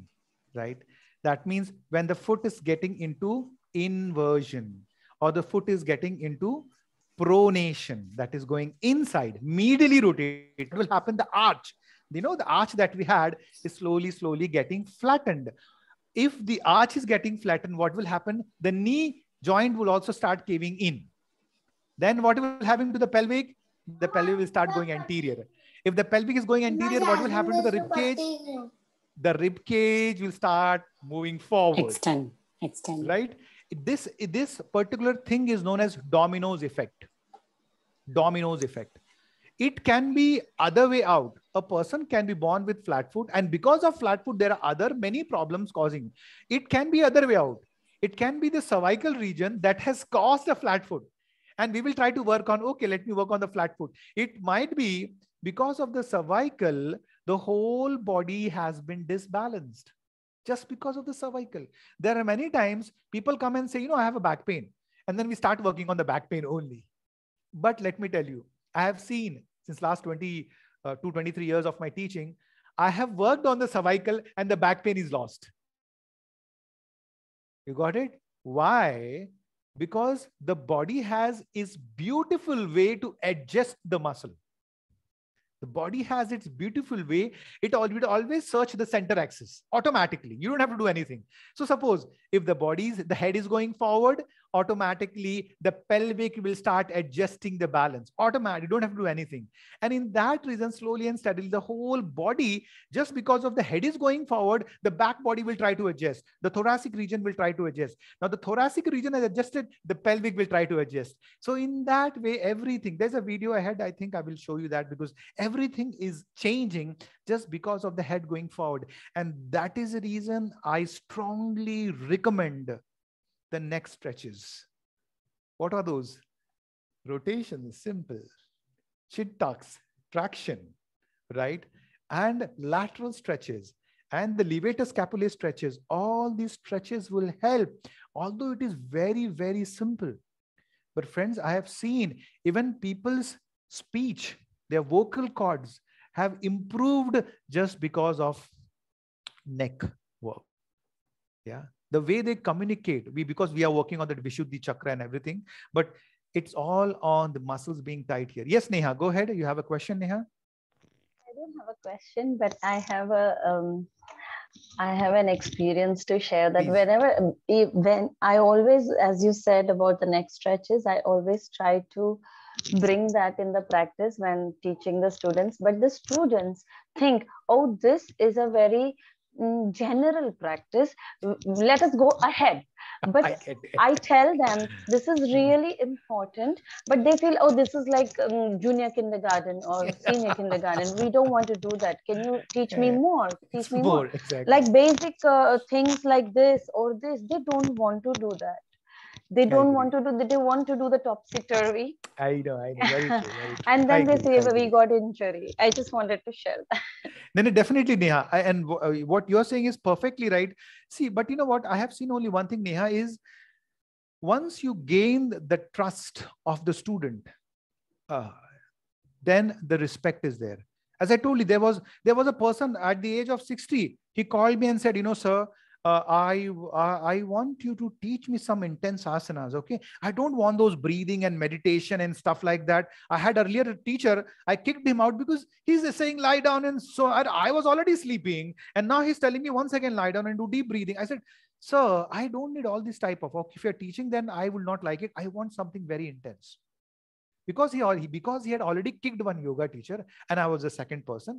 Speaker 1: right that means when the foot is getting into inversion or the foot is getting into pronation that is going inside medially rotated it will happen the arch you know the arch that we had is slowly slowly getting flattened if the arch is getting flattened what will happen the knee joint will also start caving in then what will happen to the pelvic the pelvic will start going anterior if the pelvic is going anterior what will happen to the rib cage the rib cage will start moving forward extend extend right this this particular thing is known as dominoes effect dominoes effect it can be other way out a person can be born with flat foot and because of flat foot there are other many problems causing it can be other way out it can be the cervical region that has caused the flat foot and we will try to work on okay let me work on the flat foot it might be because of the cervical the whole body has been disbalanced just because of the cervical. There are many times people come and say, you know, I have a back pain. And then we start working on the back pain only. But let me tell you, I have seen since last 20, uh, 23 years of my teaching, I have worked on the cervical and the back pain is lost. You got it? Why? Because the body has its beautiful way to adjust the muscle. The body has its beautiful way. It will always search the center axis automatically. You don't have to do anything. So suppose if the body's, the head is going forward automatically the pelvic will start adjusting the balance automatically you don't have to do anything and in that reason slowly and steadily the whole body just because of the head is going forward the back body will try to adjust the thoracic region will try to adjust now the thoracic region has adjusted the pelvic will try to adjust so in that way everything there's a video ahead i think i will show you that because everything is changing just because of the head going forward and that is the reason i strongly recommend the neck stretches. What are those? Rotation, simple. Chin tucks, traction, right? And lateral stretches and the levator scapulae stretches. All these stretches will help, although it is very, very simple. But friends, I have seen even people's speech, their vocal cords have improved just because of neck work. Yeah the way they communicate we because we are working on that vishuddhi chakra and everything but it's all on the muscles being tight here yes neha go ahead you have a question neha
Speaker 4: i don't have a question but i have a um, I have an experience to share that Please. whenever um, when I always, as you said about the neck stretches, I always try to bring that in the practice when teaching the students. But the students think, oh, this is a very general practice let us go ahead but I, I, tell them this is mm. really important but they feel oh this is like um, junior kindergarten or senior kindergarten we don't want to do that can you teach me more teach me more, more. Exactly. like basic uh, things like this or this they don't want to do that they don't want to do they want to do the topsy turvy
Speaker 1: i know i know very true, very
Speaker 4: true. and then I they say we got injury i just wanted to share that
Speaker 1: no, no definitely neha I, and w- uh, what you're saying is perfectly right see but you know what i have seen only one thing neha is once you gain the trust of the student uh, then the respect is there as i told you there was there was a person at the age of 60 he called me and said you know sir uh, I uh, I want you to teach me some intense asanas. Okay, I don't want those breathing and meditation and stuff like that. I had earlier a teacher. I kicked him out because he's saying lie down and so I, I was already sleeping and now he's telling me once again lie down and do deep breathing. I said, sir, I don't need all this type of. Okay, if you're teaching, then I will not like it. I want something very intense because he all because he had already kicked one yoga teacher and i was the second person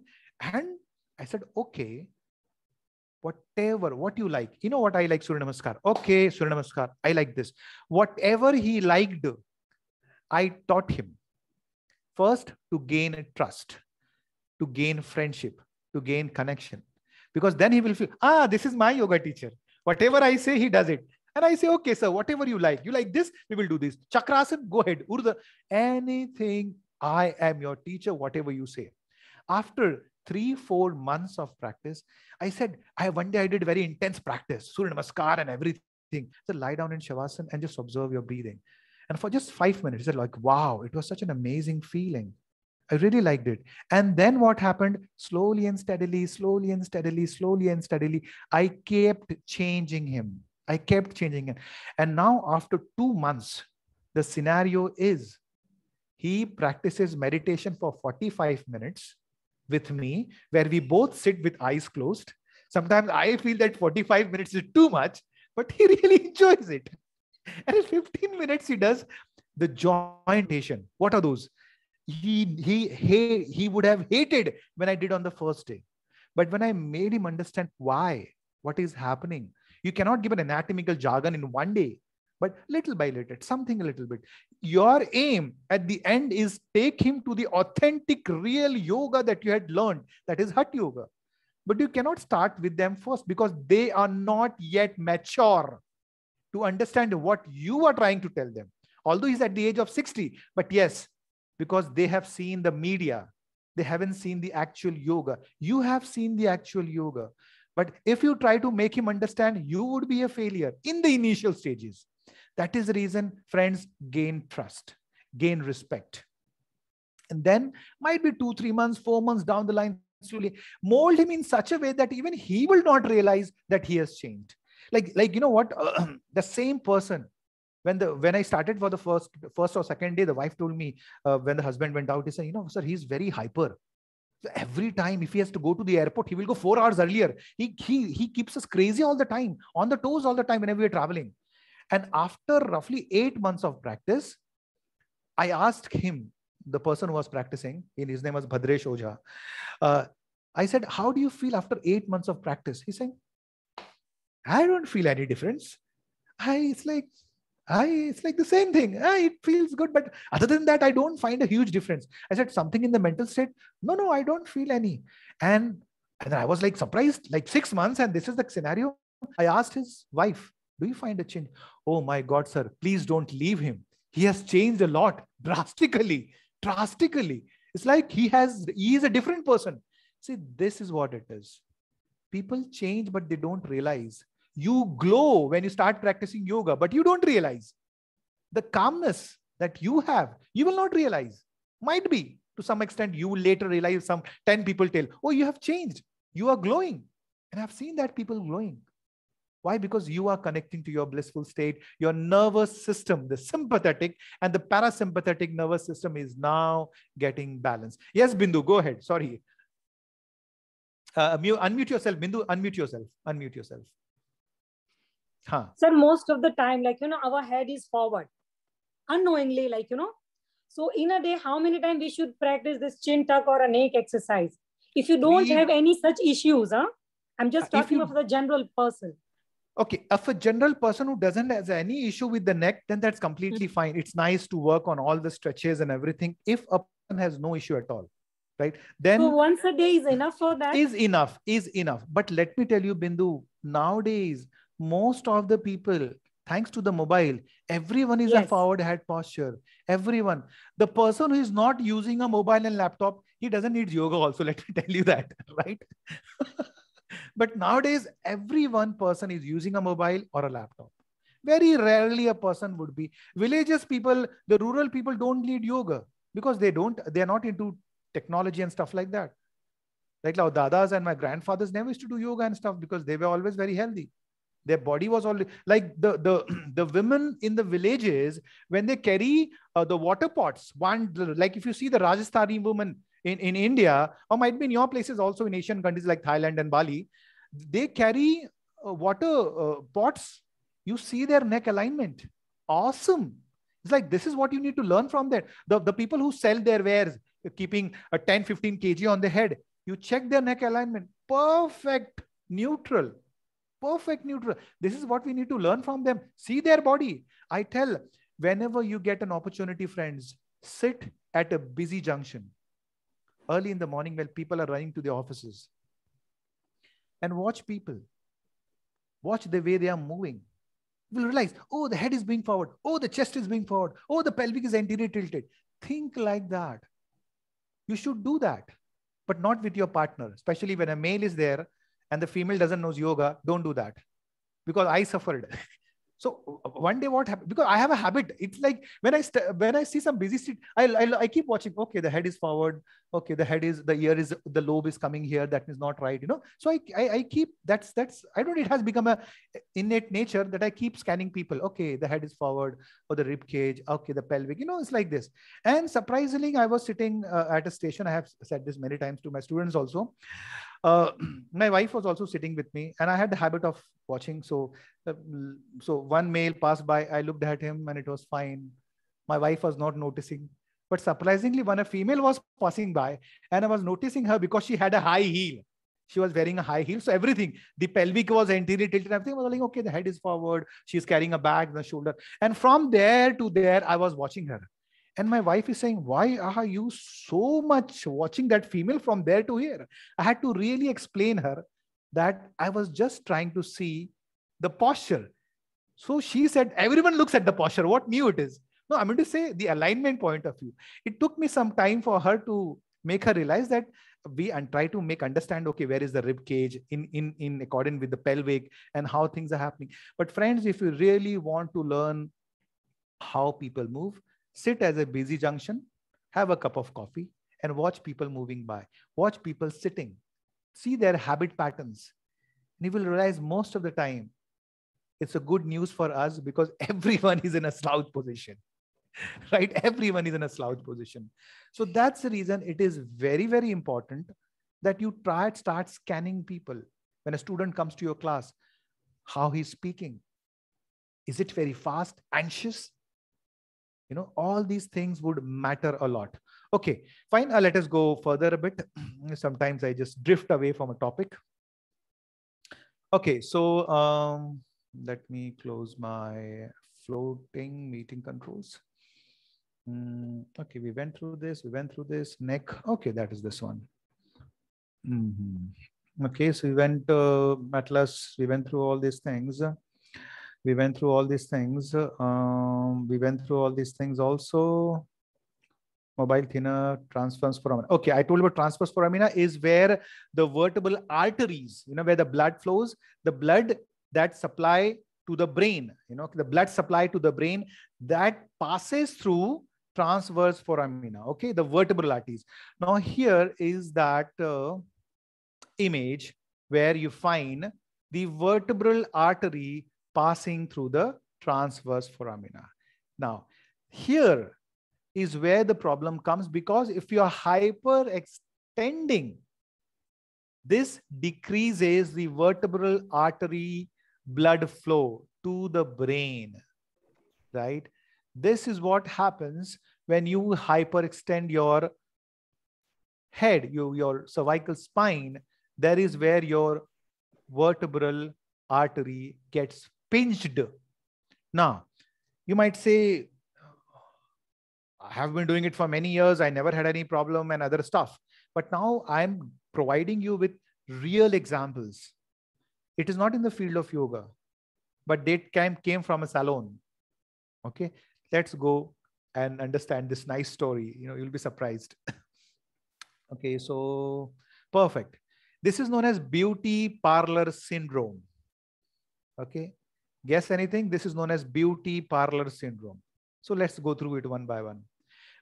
Speaker 1: and i said okay whatever what you like you know what i like surya namaskar okay surya namaskar i like this whatever he liked i taught him first to gain trust to gain friendship to gain connection because then he will feel ah this is my yoga teacher whatever i say he does it and i say okay sir whatever you like you like this we will do this Chakrasan, go ahead Urda, anything i am your teacher whatever you say after three, four months of practice, I said, I one day I did very intense practice, Surya Namaskar and everything. So lie down in Shavasana and just observe your breathing. And for just five minutes, I said, like, wow, it was such an amazing feeling. I really liked it. And then what happened? Slowly and steadily, slowly and steadily, slowly and steadily, I kept changing him. I kept changing him. And now, after two months, the scenario is he practices meditation for 45 minutes with me where we both sit with eyes closed. Sometimes I feel that 45 minutes is too much, but he really enjoys it. And in 15 minutes, he does the jointation. What are those? He, he, he, he would have hated when I did on the first day. But when I made him understand why, what is happening, you cannot give an anatomical jargon in one day, but little by little, something a little bit your aim at the end is take him to the authentic real yoga that you had learned that is hatha yoga but you cannot start with them first because they are not yet mature to understand what you are trying to tell them although he's at the age of 60 but yes because they have seen the media they haven't seen the actual yoga you have seen the actual yoga but if you try to make him understand you would be a failure in the initial stages that is the reason friends gain trust, gain respect. And then might be two, three months, four months down the line, slowly mold him in such a way that even he will not realize that he has changed. Like, like you know what? the same person when the when I started for the first first or second day, the wife told me uh, when the husband went out, he said, you know, sir, he's very hyper. So every time if he has to go to the airport, he will go four hours earlier. He he he keeps us crazy all the time, on the toes all the time whenever we're traveling. And after roughly eight months of practice, I asked him, the person who was practicing, his name was Bhadresh Oja. Uh, I said, How do you feel after eight months of practice? He's saying, I don't feel any difference. I, it's like, I, it's like the same thing. I, it feels good, but other than that, I don't find a huge difference. I said something in the mental state. No, no, I don't feel any. And and I was like surprised, like six months, and this is the scenario. I asked his wife, do you find a change? Oh my God, sir, please don't leave him. He has changed a lot drastically, drastically. It's like he has, he is a different person. See, this is what it is. People change, but they don't realize. You glow when you start practicing yoga, but you don't realize. The calmness that you have, you will not realize. Might be to some extent, you will later realize some 10 people tell, Oh, you have changed. You are glowing. And I've seen that people glowing. Why? Because you are connecting to your blissful state. Your nervous system, the sympathetic and the parasympathetic nervous system is now getting balanced. Yes, Bindu, go ahead. Sorry. Uh, unmute yourself, Bindu, unmute yourself, unmute yourself. Huh.
Speaker 5: Sir, most of the time, like, you know, our head is forward unknowingly, like, you know, so in a day, how many times we should practice this chin tuck or a neck exercise? If you don't we, have any such issues, huh? I'm just uh, talking you, of the general
Speaker 1: person okay if a general person who doesn't has any issue with the neck then that's completely mm-hmm. fine it's nice to work on all the stretches and everything if a person has no issue at all right then so once a
Speaker 5: day is enough for that is
Speaker 1: enough is enough but let me tell you bindu nowadays most of the people thanks to the mobile everyone is yes. a forward head posture everyone the person who is not using a mobile and laptop he doesn't need yoga also let me tell you that right but nowadays, every one person is using a mobile or a laptop. Very rarely a person would be. Villages people, the rural people don't need yoga because they don't, they're not into technology and stuff like that. Like our dadas and my grandfathers never used to do yoga and stuff because they were always very healthy their body was all like the the the women in the villages when they carry uh, the water pots one like if you see the rajasthani woman in, in India, or might be in your places also in Asian countries like Thailand and Bali, they carry uh, water uh, pots. You see their neck alignment. Awesome. It's like this is what you need to learn from that. The, the people who sell their wares, keeping a 10, 15 kg on the head, you check their neck alignment. Perfect neutral. Perfect neutral. This is what we need to learn from them. See their body. I tell whenever you get an opportunity, friends, sit at a busy junction early in the morning when people are running to their offices. And watch people. Watch the way they are moving. You will realize, oh, the head is being forward. Oh, the chest is being forward. Oh, the pelvic is anterior tilted. Think like that. You should do that, but not with your partner, especially when a male is there and the female doesn't know yoga. Don't do that because I suffered. So one day what happened? Because I have a habit. It's like when I when I see some busy street, I, I, I keep watching. Okay, the head is forward. Okay, the head is the ear is the lobe is coming here. That is not right. You know. So I, I I, keep that's that's I don't. It has become a innate nature that I keep scanning people. Okay, the head is forward or the rib cage. Okay, the pelvic. You know, it's like this. And surprisingly, I was sitting uh, at a station. I have said this many times to my students also. Uh, my wife was also sitting with me and i had the habit of watching so uh, so one male passed by i looked at him and it was fine my wife was not noticing but surprisingly when a female was passing by and i was noticing her because she had a high heel she was wearing a high heel so everything the pelvic was anterior tilted everything I was like okay the head is forward she's carrying a bag the shoulder and from there to there i was watching her and my wife is saying, Why are you so much watching that female from there to here? I had to really explain her that I was just trying to see the posture. So she said, Everyone looks at the posture. What new it is? No, I'm going to say the alignment point of view. It took me some time for her to make her realize that we and try to make understand okay where is the rib cage in in in accordance with the pelvic and how things are happening but friends if you really want to learn how people move sit as a busy junction, have a cup of coffee, and watch people moving by. Watch people sitting. See their habit patterns. And you will realize most of the time, it's a good news for us because everyone is in a slouch position, right? Everyone is in a slouch position. So that's the reason it is very, very important that you try and start scanning people. When a student comes to your class, how he's speaking. Is it very fast, anxious, you know all these things would matter a lot okay fine uh, let us go further a bit sometimes i just drift away from a topic okay so um, let me close my floating meeting controls mm, okay we went through this we went through this neck okay that is this one mm -hmm. okay so we went uh, atlas we went through all these things we went through all these things uh, um, we went through all these things also mobile thinner transfers foramina okay i told about transfers foramina is where the vertebral arteries you know where the blood flows the blood that supply to the brain you know the blood supply to the brain that passes through transverse foramina okay the vertebral arteries now here is that uh, image where you find the vertebral artery passing through the transverse foramina. Now, here is where the problem comes because if you are hyperextending, this decreases the vertebral artery blood flow to the brain, right? This is what happens when you hyperextend your head, you, your cervical spine, there is where your vertebral artery gets pinched. Now, you might say, I have been doing it for many years. I never had any problem and other stuff. But now I'm providing you with real examples. It is not in the field of yoga, but they came, came from a salon. Okay, let's go and understand this nice story. You know, you'll be surprised. okay, so perfect. This is known as beauty parlor syndrome. Okay, Guess anything? This is known as beauty parlor syndrome. So let's go through it one by one.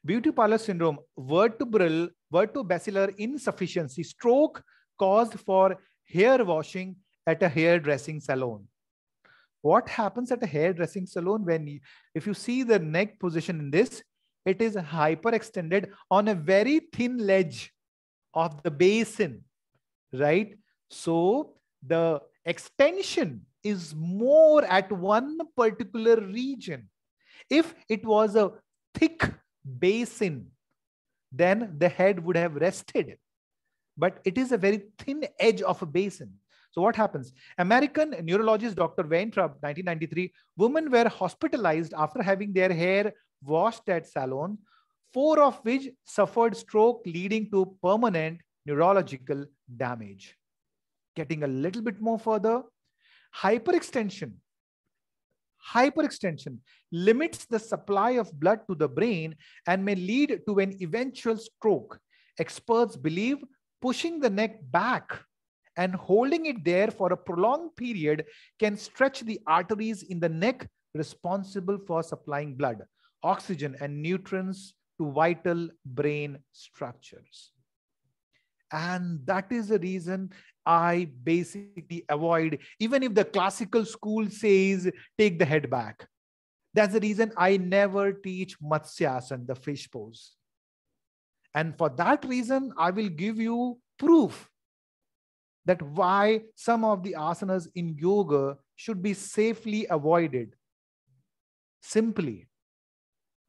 Speaker 1: Beauty parlor syndrome, vertebral, vertebacillar insufficiency, stroke caused for hair washing at a hairdressing salon. What happens at a hairdressing salon when, you, if you see the neck position in this, it is hyperextended on a very thin ledge of the basin, right? So the extension is more at one particular region. If it was a thick basin, then the head would have rested. But it is a very thin edge of a basin. So what happens? American neurologist Dr. Weintraub, 1993, women were hospitalized after having their hair washed at salon, four of which suffered stroke leading to permanent neurological damage. Getting a little bit more further, Hyperextension. Hyperextension limits the supply of blood to the brain and may lead to an eventual stroke. Experts believe pushing the neck back and holding it there for a prolonged period can stretch the arteries in the neck responsible for supplying blood, oxygen, and nutrients to vital brain structures. And that is the reason I basically avoid, even if the classical school says take the head back. That's the reason I never teach Matsyasana, the fish pose. And for that reason, I will give you proof that why some of the asanas in yoga should be safely avoided. Simply.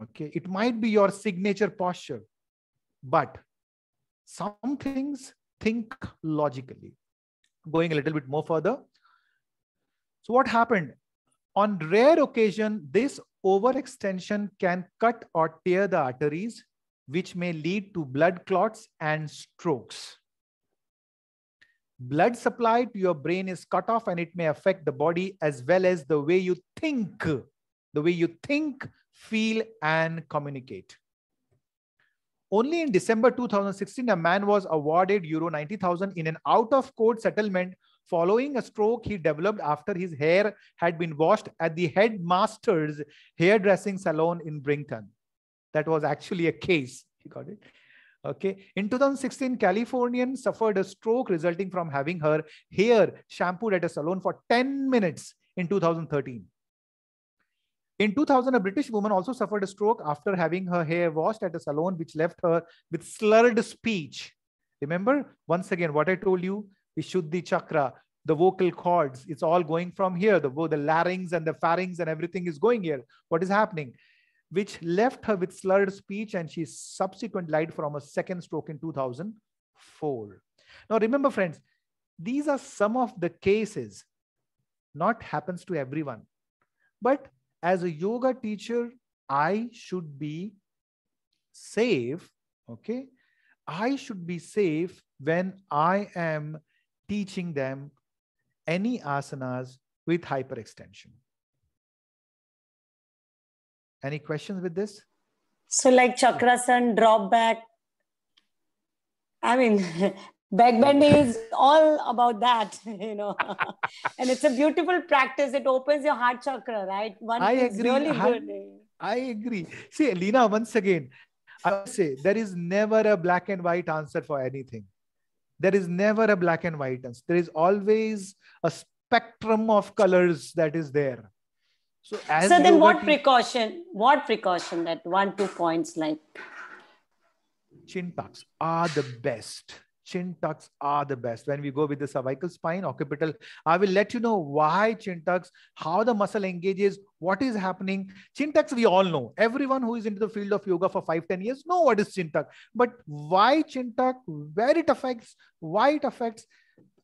Speaker 1: Okay, it might be your signature posture, but some things think logically. Going a little bit more further. So what happened? On rare occasion, this overextension can cut or tear the arteries, which may lead to blood clots and strokes. Blood supply to your brain is cut off and it may affect the body as well as the way you think, the way you think, feel, and communicate. Only in December 2016, a man was awarded Euro 90,000 in an out of court settlement following a stroke he developed after his hair had been washed at the headmaster's hairdressing salon in Brington. That was actually a case. He got it. Okay. In 2016, Californian suffered a stroke resulting from having her hair shampooed at a salon for 10 minutes in 2013. In 2000, a British woman also suffered a stroke after having her hair washed at a salon, which left her with slurred speech. Remember, once again, what I told you, Vishuddhi Chakra, the vocal cords, it's all going from here. The, the larynx and the pharynx and everything is going here. What is happening? Which left her with slurred speech and she subsequently died from a second stroke in 2004. Now, remember, friends, these are some of the cases, not happens to everyone, but as a yoga teacher, I should be safe. Okay. I should be safe when I am teaching them any asanas with hyperextension. Any questions with this?
Speaker 3: So, like chakrasan, drop back. I mean, Backbending is all about that, you know. and it's a beautiful practice. It opens your heart chakra, right? One I agree. really I, good.
Speaker 1: I agree. See, Lina, once again, I say there is never a black and white answer for anything. There is never a black and white answer. There is always a spectrum of colors that is there. So, so then what
Speaker 3: precaution, what precaution that one, two points like?
Speaker 1: Chin packs are the best chin tucks are the best. When we go with the cervical spine, occipital, I will let you know why chin tucks, how the muscle engages, what is happening. Chin tucks, we all know. Everyone who is into the field of yoga for five, 10 years know what is chin tuck. But why chin tuck, where it affects, why it affects,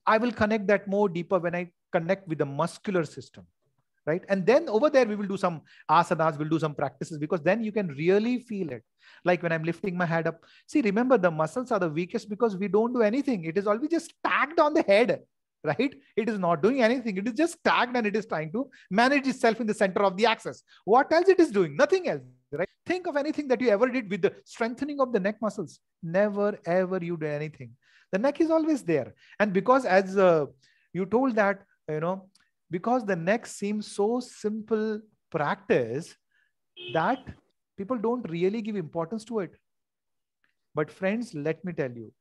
Speaker 1: I will connect that more deeper when I connect with the muscular system right and then over there we will do some asanas we'll do some practices because then you can really feel it like when i'm lifting my head up see remember the muscles are the weakest because we don't do anything it is always just tagged on the head right it is not doing anything it is just tagged and it is trying to manage itself in the center of the axis what else it is doing nothing else right think of anything that you ever did with the strengthening of the neck muscles never ever you do anything the neck is always there and because as uh, you told that you know because the neck seems so simple practice that people don't really give importance to it. But friends, let me tell you,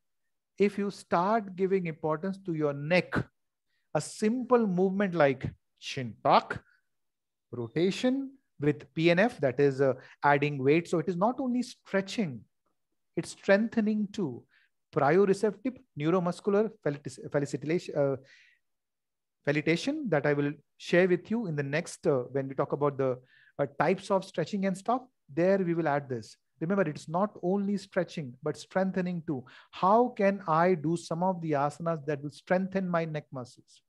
Speaker 1: if you start giving importance to your neck, a simple movement like chin tuck, rotation with PNF, that is uh, adding weight. So it is not only stretching, it's strengthening too. Prioreceptive, neuromuscular, felicitylation, uh, felicitation that I will share with you in the next, uh, when we talk about the uh, types of stretching and stuff, there we will add this. Remember, it's not only stretching, but strengthening too. How can I do some of the asanas that will strengthen my neck muscles?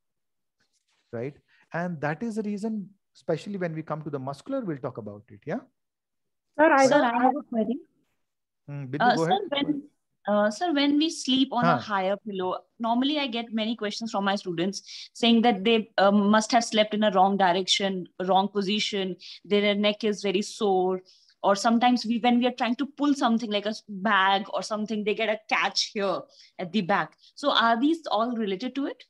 Speaker 1: Right? And that is the reason, especially when we come to the muscular, we'll talk about it. Yeah. Sir, I, sir, I have a query. Mm, uh, sir,
Speaker 6: when, uh, sir, when we sleep on huh. a higher pillow, normally I get many questions from my students saying that they um, must have slept in a wrong direction, wrong position, their neck is very sore. Or sometimes we, when we are trying to pull something like a bag or something, they get a catch here at the back. So are these all related to it?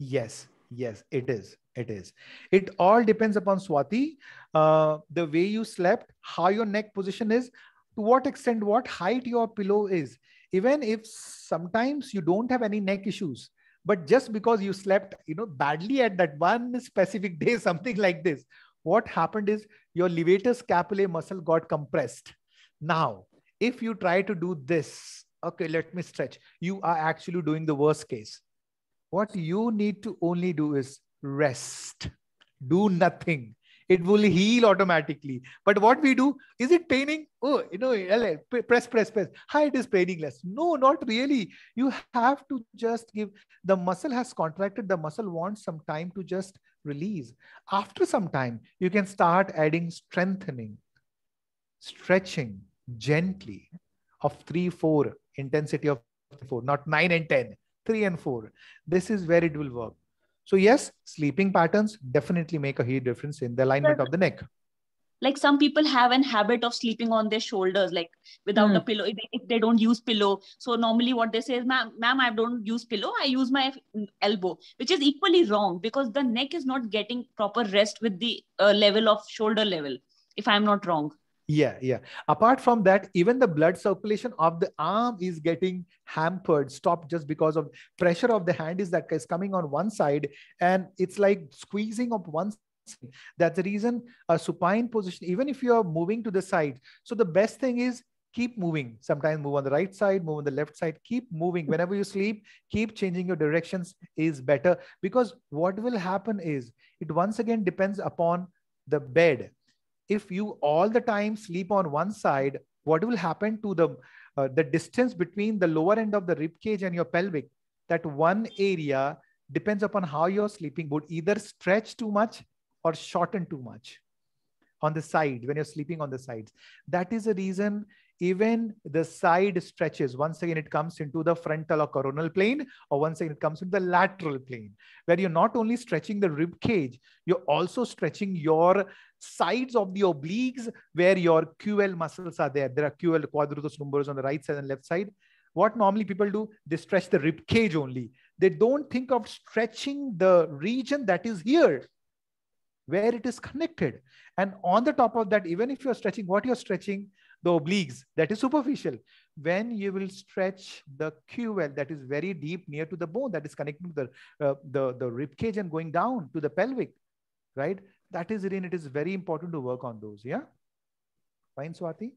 Speaker 1: Yes, yes, it is. It is. It all depends upon Swati, uh, the way you slept, how your neck position is, to what extent, what height your pillow is even if sometimes you don't have any neck issues but just because you slept you know badly at that one specific day something like this what happened is your levator scapulae muscle got compressed now if you try to do this okay let me stretch you are actually doing the worst case what you need to only do is rest do nothing it will heal automatically. But what we do is it paining? Oh, you know, press, press, press. Hi, it is paining less. No, not really. You have to just give the muscle has contracted. The muscle wants some time to just release. After some time, you can start adding strengthening, stretching gently of three, four intensity of four, not nine and ten, three and four. This is where it will work. So yes, sleeping patterns definitely make a huge difference in the alignment but, of the neck.
Speaker 6: Like some people have an habit of sleeping on their shoulders, like without the a hmm. pillow, if they, if they, don't use pillow. So normally what they say is, ma'am, ma'am, I don't use pillow, I use my elbow, which is equally wrong because the neck is not getting proper rest with the uh, level of shoulder level, if I'm not wrong
Speaker 1: yeah yeah apart from that even the blood circulation of the arm is getting hampered stopped just because of pressure of the hand is that is coming on one side and it's like squeezing of one side. that's the reason a supine position even if you are moving to the side so the best thing is keep moving sometimes move on the right side move on the left side keep moving whenever you sleep keep changing your directions is better because what will happen is it once again depends upon the bed if you all the time sleep on one side what will happen to the uh, the distance between the lower end of the rib cage and your pelvic that one area depends upon how your sleeping would either stretch too much or shorten too much on the side when you're sleeping on the sides that is a reason even the side stretches. Once again, it comes into the frontal or coronal plane, or once again, it comes into the lateral plane, where you're not only stretching the rib cage, you're also stretching your sides of the obliques where your QL muscles are there. There are QL quadrutus lumbaris on the right side and left side. What normally people do, they stretch the rib cage only. They don't think of stretching the region that is here where it is connected. And on the top of that, even if you're stretching, what you're stretching the obliques, that is superficial. When you will stretch the QL, that is very deep near to the bone, that is connecting the, uh, the, the rib cage and going down to the pelvic, right? That is, Irene, it is very important to work on those, yeah? Fine, Swati?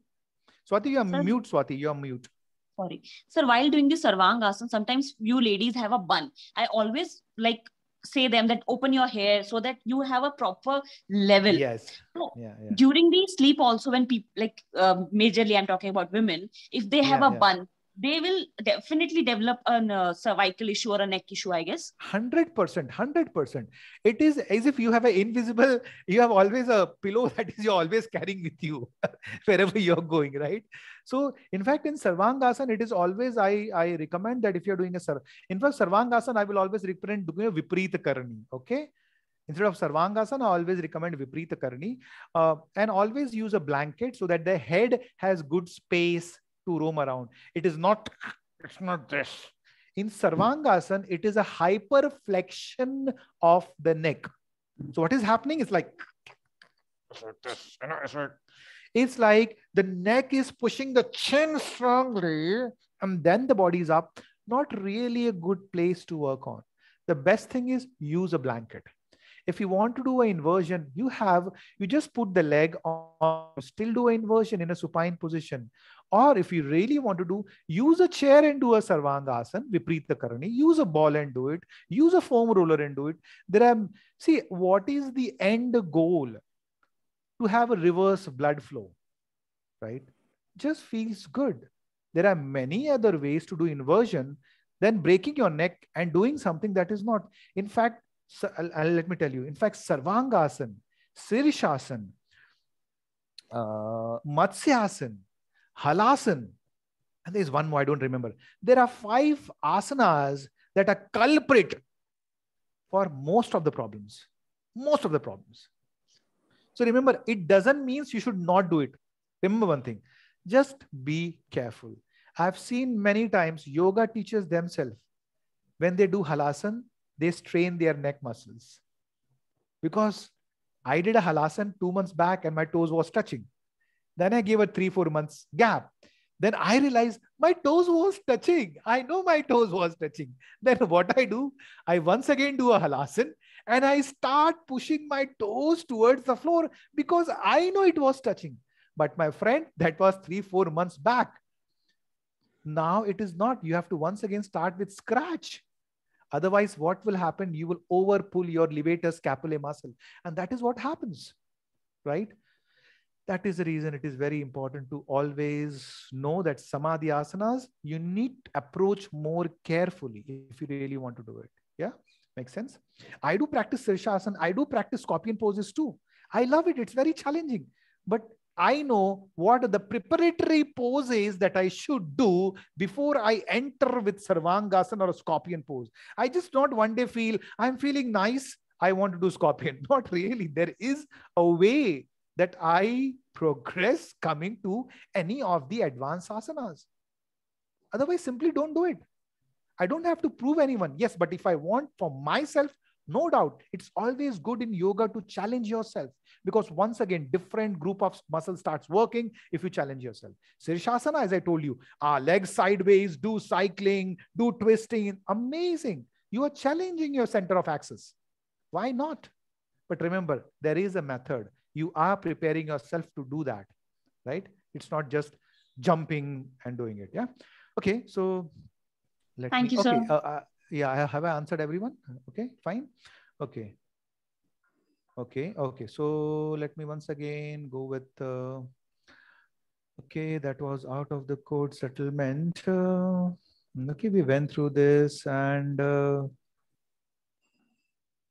Speaker 1: Swati, you are Sir, mute, Swati, you are mute. Sorry.
Speaker 6: Sir, while doing the Sarvangasana, sometimes you ladies have a bun. I always like say them that open your hair so that you have a proper level
Speaker 2: yes so yeah, yeah.
Speaker 6: during the sleep also when people like um, majorly i'm talking about women if they have yeah, a bun they will definitely develop a uh, cervical issue or a neck issue i guess
Speaker 1: 100% 100% it is as if you have an invisible you have always a pillow that is always carrying with you wherever you're going right so in fact in sarvangasana it is always i i recommend that if you're doing a sar in fact sarvangasana i will always recommend doing a vipreet karani okay instead of sarvangasana i always recommend vipreet karani uh, and always use a blanket so that the head has good space to roam around. It is not, it's not this. In Sarvangasana, it is a hyperflexion of the neck. So what is happening is like, it's like the neck is pushing the chin strongly and then the body's up. Not really a good place to work on. The best thing is use a blanket if you want to do an inversion you have you just put the leg on still do an inversion in a supine position or if you really want to do, use a chair and do a Sarvangasana, the Karani, use a ball and do it, use a foam roller and do it. There are, see, what is the end goal? To have a reverse blood flow, right? Just feels good. There are many other ways to do inversion than breaking your neck and doing something that is not. In fact, let me tell you, in fact, Sarvangasana, Sirishasana, uh, Matsyasana, halasan. And there's one more, I don't remember. There are five asanas that are culprit for most of the problems. Most of the problems. So remember, it doesn't mean you should not do it. Remember one thing, just be careful. I've seen many times yoga teachers themselves, when they do halasan, they strain their neck muscles. Because I did a halasan two months back and my toes was touching. Then I gave a three, four months gap. Then I realized my toes was touching. I know my toes was touching. Then what I do, I once again do a halasan and I start pushing my toes towards the floor because I know it was touching. But my friend, that was three, four months back. Now it is not. You have to once again start with scratch. Otherwise, what will happen? You will overpull your levator scapulae muscle. And that is what happens, right? That is the reason it is very important to always know that samadhi asanas, you need to approach more carefully if you really want to do it. Yeah, makes sense. I do practice Sirshasana. I do practice scorpion poses too. I love it. It's very challenging. But I know what the preparatory poses that I should do before I enter with Sarvangasana or a scorpion pose. I just not one day feel I'm feeling nice. I want to do scorpion. Not really. There is a way that I progress coming to any of the advanced asanas. Otherwise, simply don't do it. I don't have to prove anyone. Yes, but if I want for myself, no doubt, it's always good in yoga to challenge yourself because once again, different group of muscle starts working if you challenge yourself. Sirshasana, as I told you, ah, legs sideways, do cycling, do twisting. Amazing. You are challenging your center of axis. Why not? But remember, there is a method you are preparing yourself to do that, right? It's not just jumping and doing it. Yeah. Okay. So let Thank me, you, okay, sir. Uh, uh, yeah. Have I answered everyone? Okay. Fine. Okay. Okay. Okay. So let me once again go with, uh, okay, that was out of the code settlement. Uh, mm, okay. We went through this and, uh,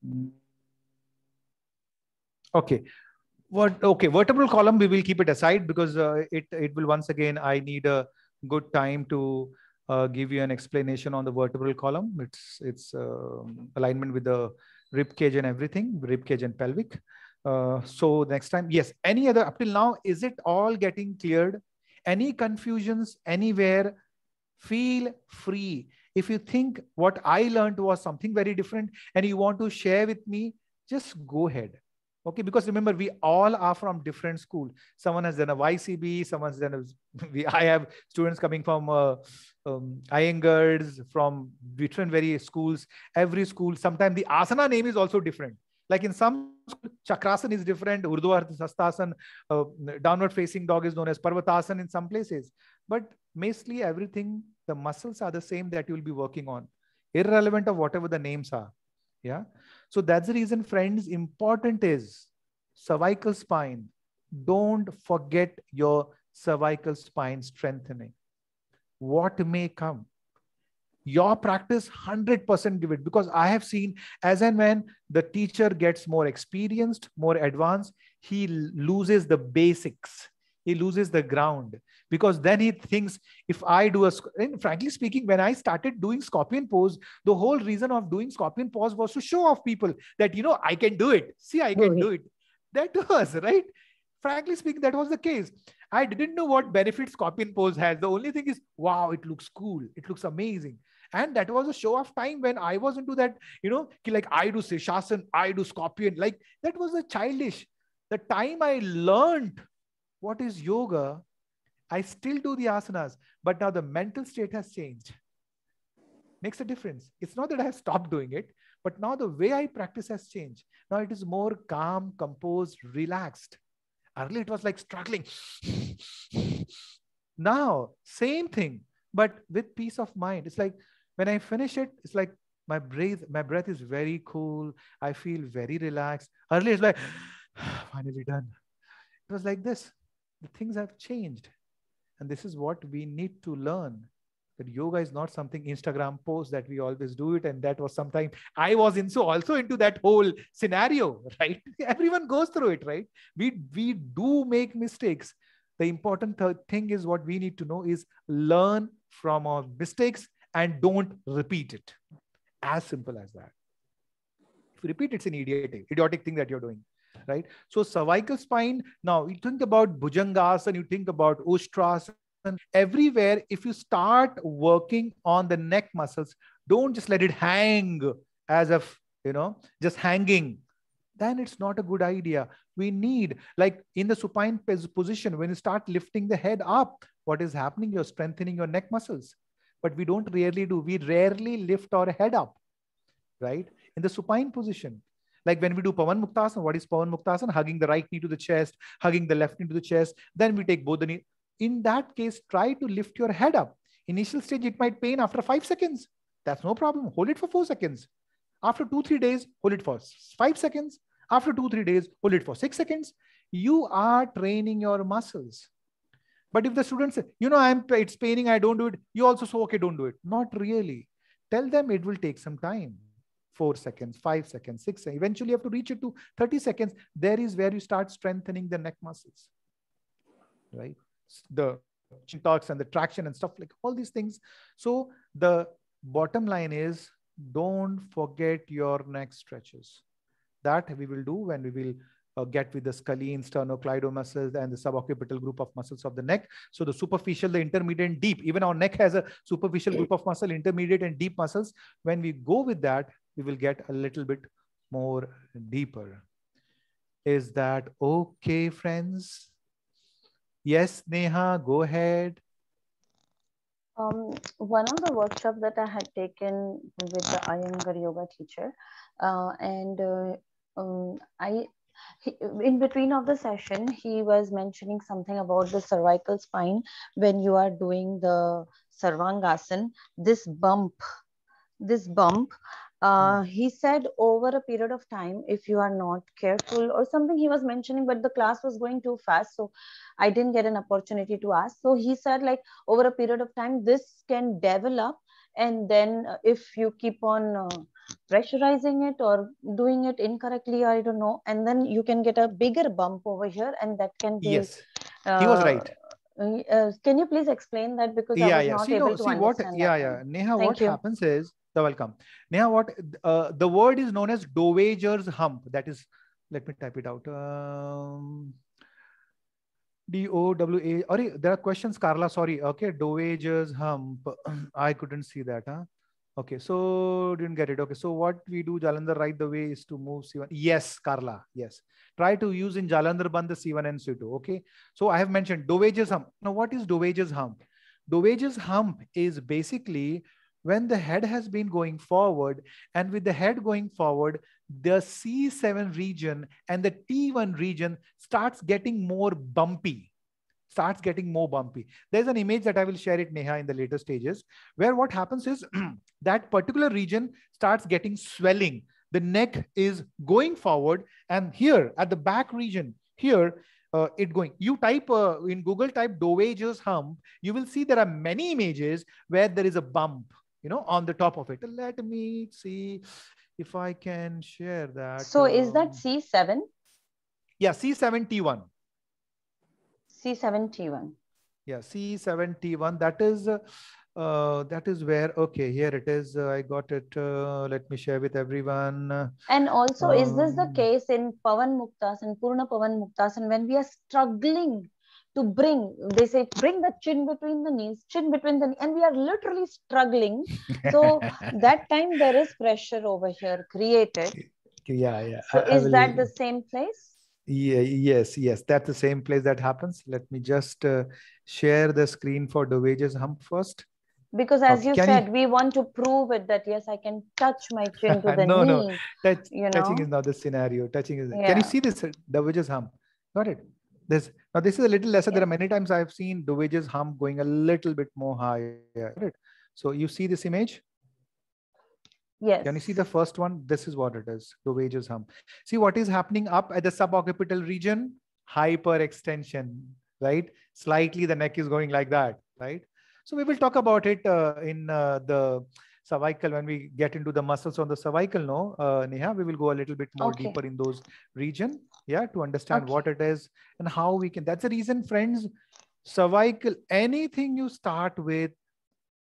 Speaker 1: mm, okay what okay vertebral column we will keep it aside because uh, it it will once again i need a good time to uh, give you an explanation on the vertebral column it's it's uh, alignment with the rib cage and everything rib cage and pelvic uh, so next time yes any other up till now is it all getting cleared any confusions anywhere feel free if you think what i learned was something very different and you want to share with me just go ahead okay because remember we all are from different school someone has done a ycb someone's done a we, i have students coming from uh, um, Iyengar's, from different various schools every school sometimes the asana name is also different like in some Chakrasan is different urdhvarth sastasan uh, downward facing dog is known as parvatasan in some places but mostly everything the muscles are the same that you will be working on irrelevant of whatever the names are yeah so that's the reason friends important is cervical spine don't forget your cervical spine strengthening what may come your practice 100% give it because i have seen as and when the teacher gets more experienced more advanced he loses the basics he loses the ground because then he thinks if i do a and frankly speaking when i started doing scorpion pose the whole reason of doing scorpion pose was to show off people that you know i can do it see i can do it that was right frankly speaking that was the case i didn't know what benefit scorpion pose has the only thing is wow it looks cool it looks amazing and that was a show of time when i was into that you know like i do sishasan i do scorpion like that was a childish the time i learned what is yoga? I still do the asanas, but now the mental state has changed. Makes a difference. It's not that I have stopped doing it, but now the way I practice has changed. Now it is more calm, composed, relaxed. Earlier it was like struggling. now, same thing, but with peace of mind. It's like when I finish it, it's like my breath, my breath is very cool. I feel very relaxed. Earlier it's like finally done. It was like this the things have changed. And this is what we need to learn that yoga is not something Instagram post that we always do it. And that was sometime I was in so also into that whole scenario, right? Everyone goes through it, right? We we do make mistakes. The important th- thing is what we need to know is learn from our mistakes and don't repeat it. As simple as that. If you repeat, it's an idiotic, idiotic thing that you're doing right? So cervical spine, now you think about and you think about Ustras and everywhere, if you start working on the neck muscles, don't just let it hang as if, you know, just hanging. Then it's not a good idea. We need, like in the supine position, when you start lifting the head up, what is happening? You're strengthening your neck muscles. But we don't rarely do. We rarely lift our head up, right? In the supine position. Like when we do Pavan Muktasana, what is Pavan Muktasana? Hugging the right knee to the chest, hugging the left knee to the chest. Then we take both the knee. In that case, try to lift your head up. Initial stage, it might pain after five seconds. That's no problem. Hold it for four seconds. After two, three days, hold it for five seconds. After two, three days, hold it for six seconds. You are training your muscles. But if the students, you know, I'm it's paining, I don't do it. You also say, okay, don't do it. Not really. Tell them it will take some time four seconds, five seconds, six seconds. Eventually you have to reach it to 30 seconds. There is where you start strengthening the neck muscles, right? The chin tucks and the traction and stuff like all these things. So the bottom line is don't forget your neck stretches. That we will do when we will uh, get with the scalene, sternocleido muscles, and the suboccipital group of muscles of the neck. So the superficial, the intermediate, deep. Even our neck has a superficial group of muscle, intermediate and deep muscles. When we go with that, we will get a little bit more deeper. Is that okay, friends? Yes, Neha, go ahead.
Speaker 4: Um, one of the workshops that I had taken with the Ayurveda yoga teacher, uh, and uh, um, I he, in between of the session he was mentioning something about the cervical spine when you are doing the sarvangasana this bump this bump Hmm. Uh, he said over a period of time if you are not careful or something he was mentioning but the class was going too fast so i didn't get an opportunity to ask so he said like over a period of time this can develop and then uh, if you keep on uh, pressurizing it or doing it incorrectly i don't know and then you can get a bigger bump over here and that can be yes uh, he was right uh, can you please explain that because yeah, I was yeah. not see, able no, to see what, yeah,
Speaker 1: yeah. Neha, what happens is so welcome. Neha, what uh, the word is known as Dowager's hump. That is, let me type it out. Um, D O W A. Sorry, there are questions, Carla. Sorry. Okay, Dowager's hump. I couldn't see that. Huh? Okay, so didn't get it. Okay, so what we do, Jalandhar, right the way is to move C1. Yes, Carla. Yes. Try to use in Jalandhar Band the C1 and C2. Okay, so I have mentioned Dowager's hump. Now, what is Dowager's hump? Dowager's hump is basically when the head has been going forward and with the head going forward, the C7 region and the T1 region starts getting more bumpy starts getting more bumpy. There's an image that I will share it Neha in the later stages where what happens is that particular region starts getting swelling. The neck is going forward and here at the back region here uh, it going. You type uh, in Google type dowager's hump. You will see there are many images where there is a bump you know, on the top of it. Let me see if I can share that. So um, is that um,
Speaker 4: C7?
Speaker 1: Yeah, C7T1.
Speaker 4: C7T1.
Speaker 1: Yeah, C7T1. That is, uh, that is where, okay, here it is. Uh, I got it. Uh, let me share with everyone. And also, um, is this the um,
Speaker 4: case in Pavan Muktas and Purna Pavan Muktas? And when we are struggling to bring they say bring the chin between the knees chin between the and we are literally struggling so that time there is pressure over here created
Speaker 1: yeah yeah so I, is I will, that the
Speaker 4: same place
Speaker 1: yeah yes yes that's the same place that happens let me just uh, share the screen for the hump first
Speaker 4: because as you said you... we want to prove it that yes i can touch my chin to the no, knee no
Speaker 1: Touch, you know? touching is not the scenario touching is yeah. can you see this the uh, hump got it this now this is a little lesser. Yeah. There are many times I've seen the wages hum going a little bit more higher. So you see this image? Yes. Can you see the first one? This is what it is. The wages hum. See what is happening up at the suboccipital region? Hyperextension, right? Slightly the neck is going like that, right? So we will talk about it uh, in uh, the cervical when we get into the muscles on the cervical no uh, neha we will go a little bit more okay. deeper in those region yeah to understand okay. what it is and how we can that's the reason friends cervical anything you start with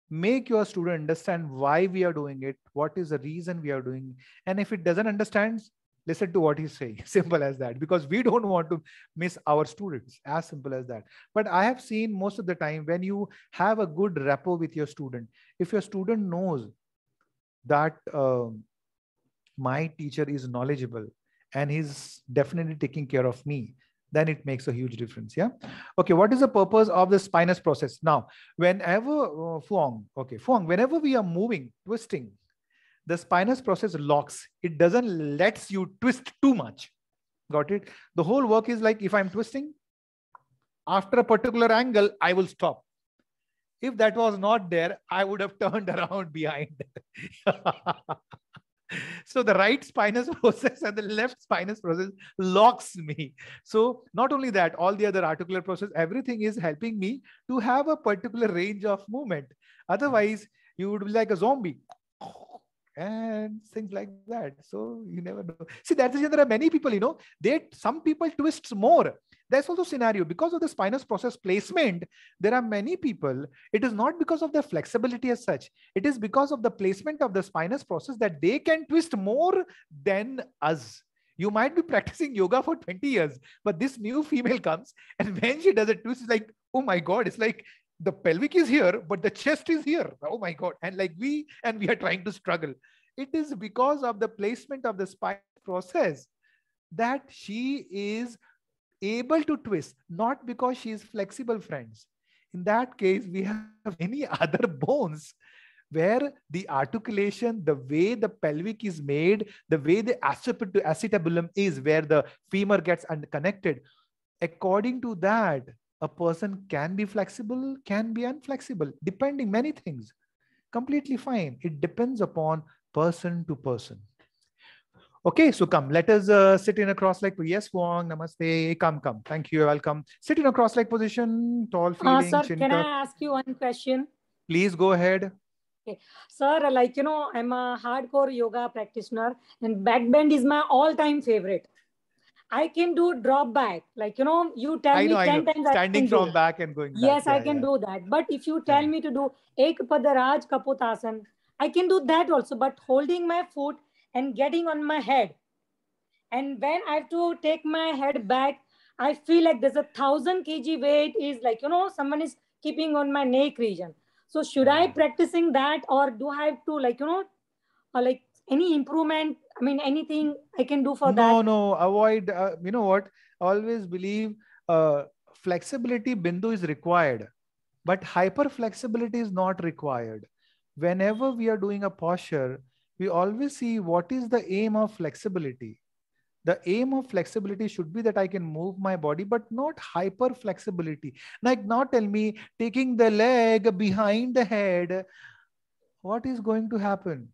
Speaker 1: make your student understand why we are doing it what is the reason we are doing and if it doesn't understand listen to what he's saying simple as that because we don't want to miss our students as simple as that but i have seen most of the time when you have a good rapport with your student if your student knows that uh, my teacher is knowledgeable and he's definitely taking care of me then it makes a huge difference yeah okay what is the purpose of the spinous process now whenever uh, fuang okay fuang whenever we are moving twisting the spinous process locks it doesn't lets you twist too much got it the whole work is like if i'm twisting after a particular angle i will stop if that was not there i would have turned around behind so the right spinous process and the left spinous process locks me so not only that all the other articular process everything is helping me to have a particular range of movement otherwise you would be like a zombie and things like that so you never know see that's there are many people you know they some people twists more there's also scenario because of the spinous process placement. There are many people. It is not because of their flexibility as such. It is because of the placement of the spinous process that they can twist more than us. You might be practicing yoga for 20 years, but this new female comes and when she does a twist, it's like, oh my God, it's like the pelvic is here, but the chest is here. Oh my God. And like we, and we are trying to struggle. It is because of the placement of the spine process that she is able to twist, not because she is flexible, friends. In that case, we have any other bones where the articulation, the way the pelvic is made, the way the acetabulum is, where the femur gets unconnected, according to that, a person can be flexible, can be unflexible, depending many things. Completely fine. It depends upon person to person. Okay, so come, let us uh, sit in a cross-leg. Yes, Wong, namaste. Come, come. Thank you. Welcome. Sit in a cross-leg position, tall ah, feeling. Uh, sir, can I
Speaker 5: ask you one question?
Speaker 1: Please go ahead.
Speaker 5: Okay. Sir, like, you know, I'm a hardcore yoga practitioner and backbend is my all-time favorite. I can do drop back. Like, you know, you tell I me know, 10 times. Standing from do.
Speaker 1: back and going back. Yes, yeah, I can yeah.
Speaker 5: do that. But if you tell yeah. Hmm. me to do Ek Padaraj Kapotasan, I can do that also. But holding my foot and getting on my head. And when I have to take my head back, I feel like there's a thousand kg weight is like, you know, someone is keeping on my neck region. So should I mm-hmm. practicing that or do I have to like, you know, or like any improvement? I mean, anything
Speaker 1: I can do for no, that? No, no, avoid, uh, you know what? I always believe uh, flexibility bindu is required, but hyper flexibility is not required. Whenever we are doing a posture, we always see what is the aim of flexibility. The aim of flexibility should be that I can move my body, but not hyper flexibility. Like, not tell me taking the leg behind the head. What is going to happen?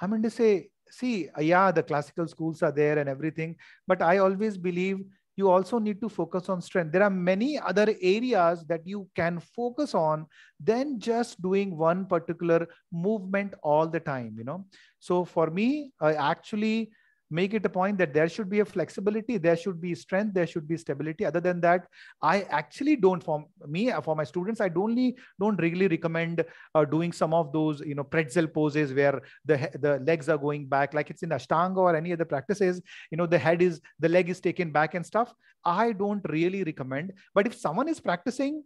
Speaker 1: I mean to say, see, yeah, the classical schools are there and everything, but I always believe you also need to focus on strength. There are many other areas that you can focus on than just doing one particular movement all the time, you know. So for me, I actually make it a point that there should be a flexibility, there should be strength, there should be stability. Other than that, I actually don't for me for my students, I don't only don't really recommend uh, doing some of those you know pretzel poses where the the legs are going back, like it's in Ashtanga or any other practices. You know, the head is the leg is taken back and stuff. I don't really recommend. But if someone is practicing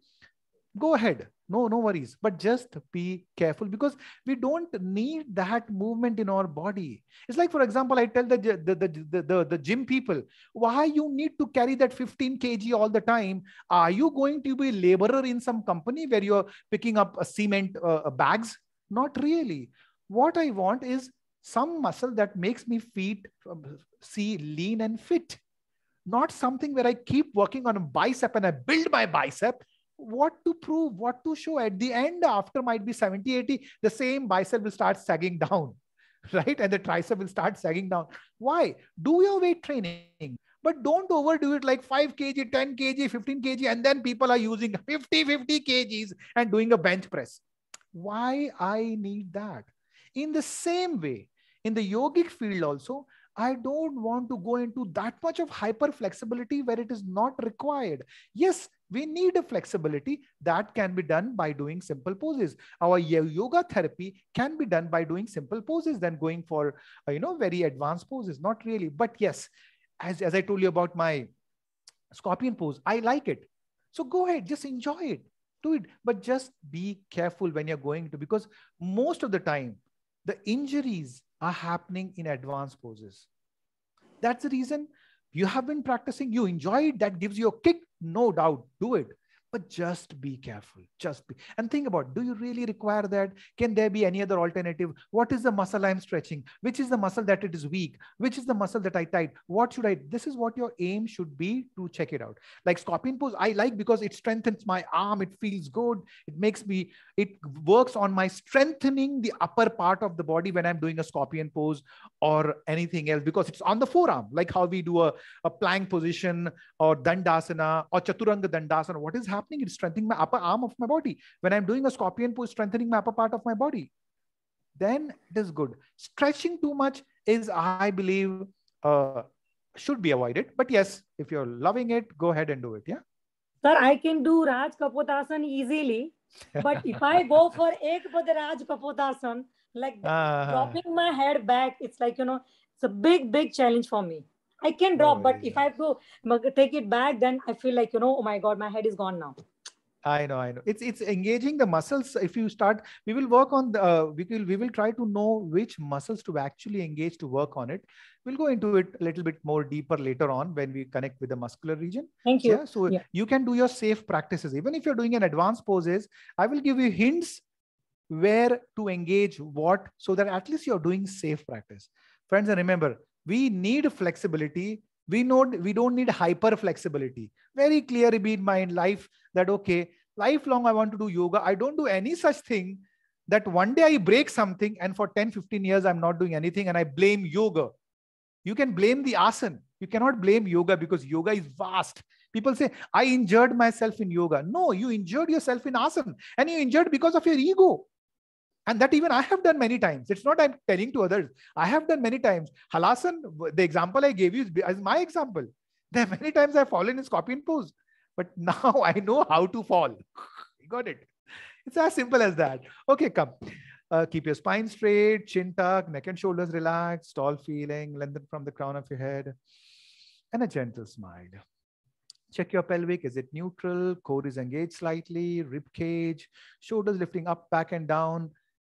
Speaker 1: go ahead no no worries but just be careful because we don't need that movement in our body it's like for example i tell the the the, the, the, the gym people why you need to carry that 15 kg all the time are you going to be laborer in some company where you're picking up cement uh, uh, bags not really what i want is some muscle that makes me feet um, see lean and fit not something where i keep working on a bicep and i build my bicep what to prove, what to show. At the end, after might be 70, 80, the same bicep will start sagging down, right? And the tricep will start sagging down. Why? Do your weight training, but don't overdo it like 5 kg, 10 kg, 15 kg, and then people are using 50, 50 kgs and doing a bench press. Why I need that? In the same way, in the yogic field also, I don't want to go into that much of hyper flexibility where it is not required. Yes, we need a flexibility that can be done by doing simple poses our yoga therapy can be done by doing simple poses than going for uh, you know very advanced poses not really but yes as, as i told you about my scorpion pose i like it so go ahead just enjoy it do it but just be careful when you're going to because most of the time the injuries are happening in advanced poses. That's the reason you have been practicing, you enjoy it, that gives you a kick, no doubt, do it but just be careful just be and think about do you really require that can there be any other alternative what is the muscle i'm stretching which is the muscle that it is weak which is the muscle that i tight what should i this is what your aim should be to check it out like scorpion pose i like because it strengthens my arm it feels good it makes me it works on my strengthening the upper part of the body when i'm doing a scorpion pose or anything else because it's on the forearm like how we do a, a plank position or dandasana or chaturanga dandasana what is happening happening? It's strengthening my upper arm of my body. When I'm doing a scorpion pose, strengthening my upper part of my body, then it is good. Stretching too much is, I believe, uh, should be avoided. But yes, if you're loving it, go ahead and do it. Yeah.
Speaker 5: Sir, I can do Raj kapotasan easily. But if I go for Ekbad Raj kapotasan, like uh, dropping my head back, it's like, you know, it's a big, big challenge for me. I can drop, oh, but yeah. if I have to take it back, then I feel like you know, oh my god, my head is gone now.
Speaker 1: I know, I know. It's it's engaging the muscles. If you start, we will work on the uh, we will we will try to know which muscles to actually engage to work on it. We'll go into it a little bit more deeper later on when we connect with the muscular region. Thank you. Yeah, so yeah. you can do your safe practices. Even if you're doing an advanced poses, I will give you hints where to engage what so that at least you're doing safe practice. Friends, and remember, we need flexibility we know we don't need hyper flexibility very clear be in mind life that okay lifelong i want to do yoga i don't do any such thing that one day i break something and for 10 15 years i'm not doing anything and i blame yoga you can blame the asan you cannot blame yoga because yoga is vast people say i injured myself in yoga no you injured yourself in asan and you injured because of your ego and that even i have done many times it's not i'm telling to others i have done many times halasan the example i gave you is, is my example there are many times i've fallen in scorpion pose but now i know how to fall you got it it's as simple as that okay come uh, keep your spine straight chin tucked neck and shoulders relaxed tall feeling lengthen from the crown of your head and a gentle smile check your pelvic is it neutral core is engaged slightly rib cage shoulders lifting up back and down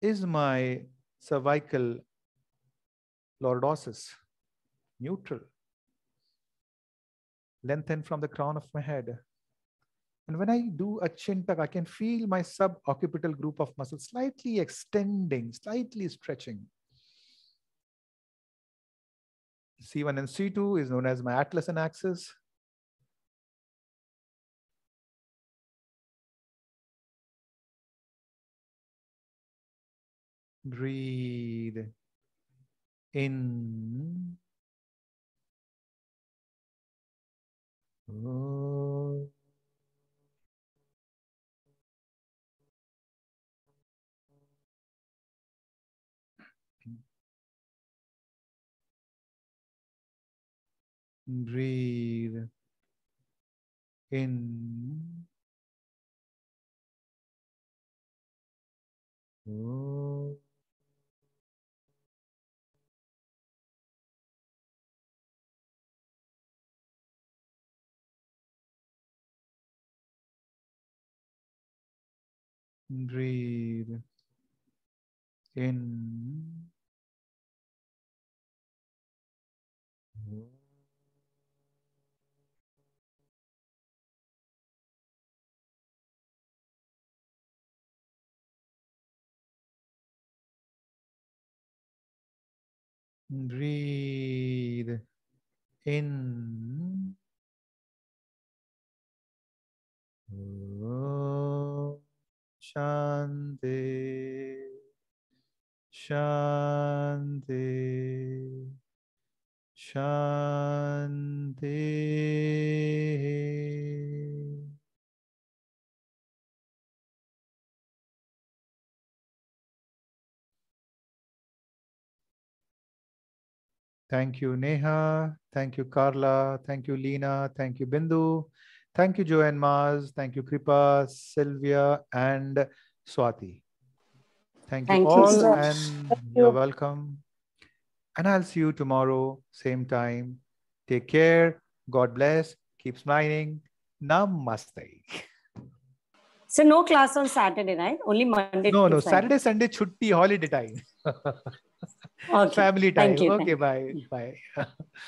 Speaker 1: is my cervical lordosis neutral? Lengthen from the crown of my head. And when I do a chin tuck, I can feel my suboccipital group of muscles slightly extending, slightly stretching. C1 and C2 is known as
Speaker 2: my atlas and axis. Breathe in. Breathe in. Oh. Breathe in. Breathe in. Oh.
Speaker 1: Shanti. Shanti. Shanti. Thank you, Neha. Thank you, Carla. Thank you, Lena. Thank you, Bindu. Thank you, Joanne Mars. Thank you, Kripa, Sylvia, and Swati. Thank you Thank all, you, and you. you're welcome. And I'll see you tomorrow, same time. Take care. God bless. Keep smiling. Namaste.
Speaker 3: So no class on Saturday, right? Only Monday. No, no. Saturday,
Speaker 1: Sunday, chutti, holiday time. okay. Family time. Thank you. Okay, bye. Bye.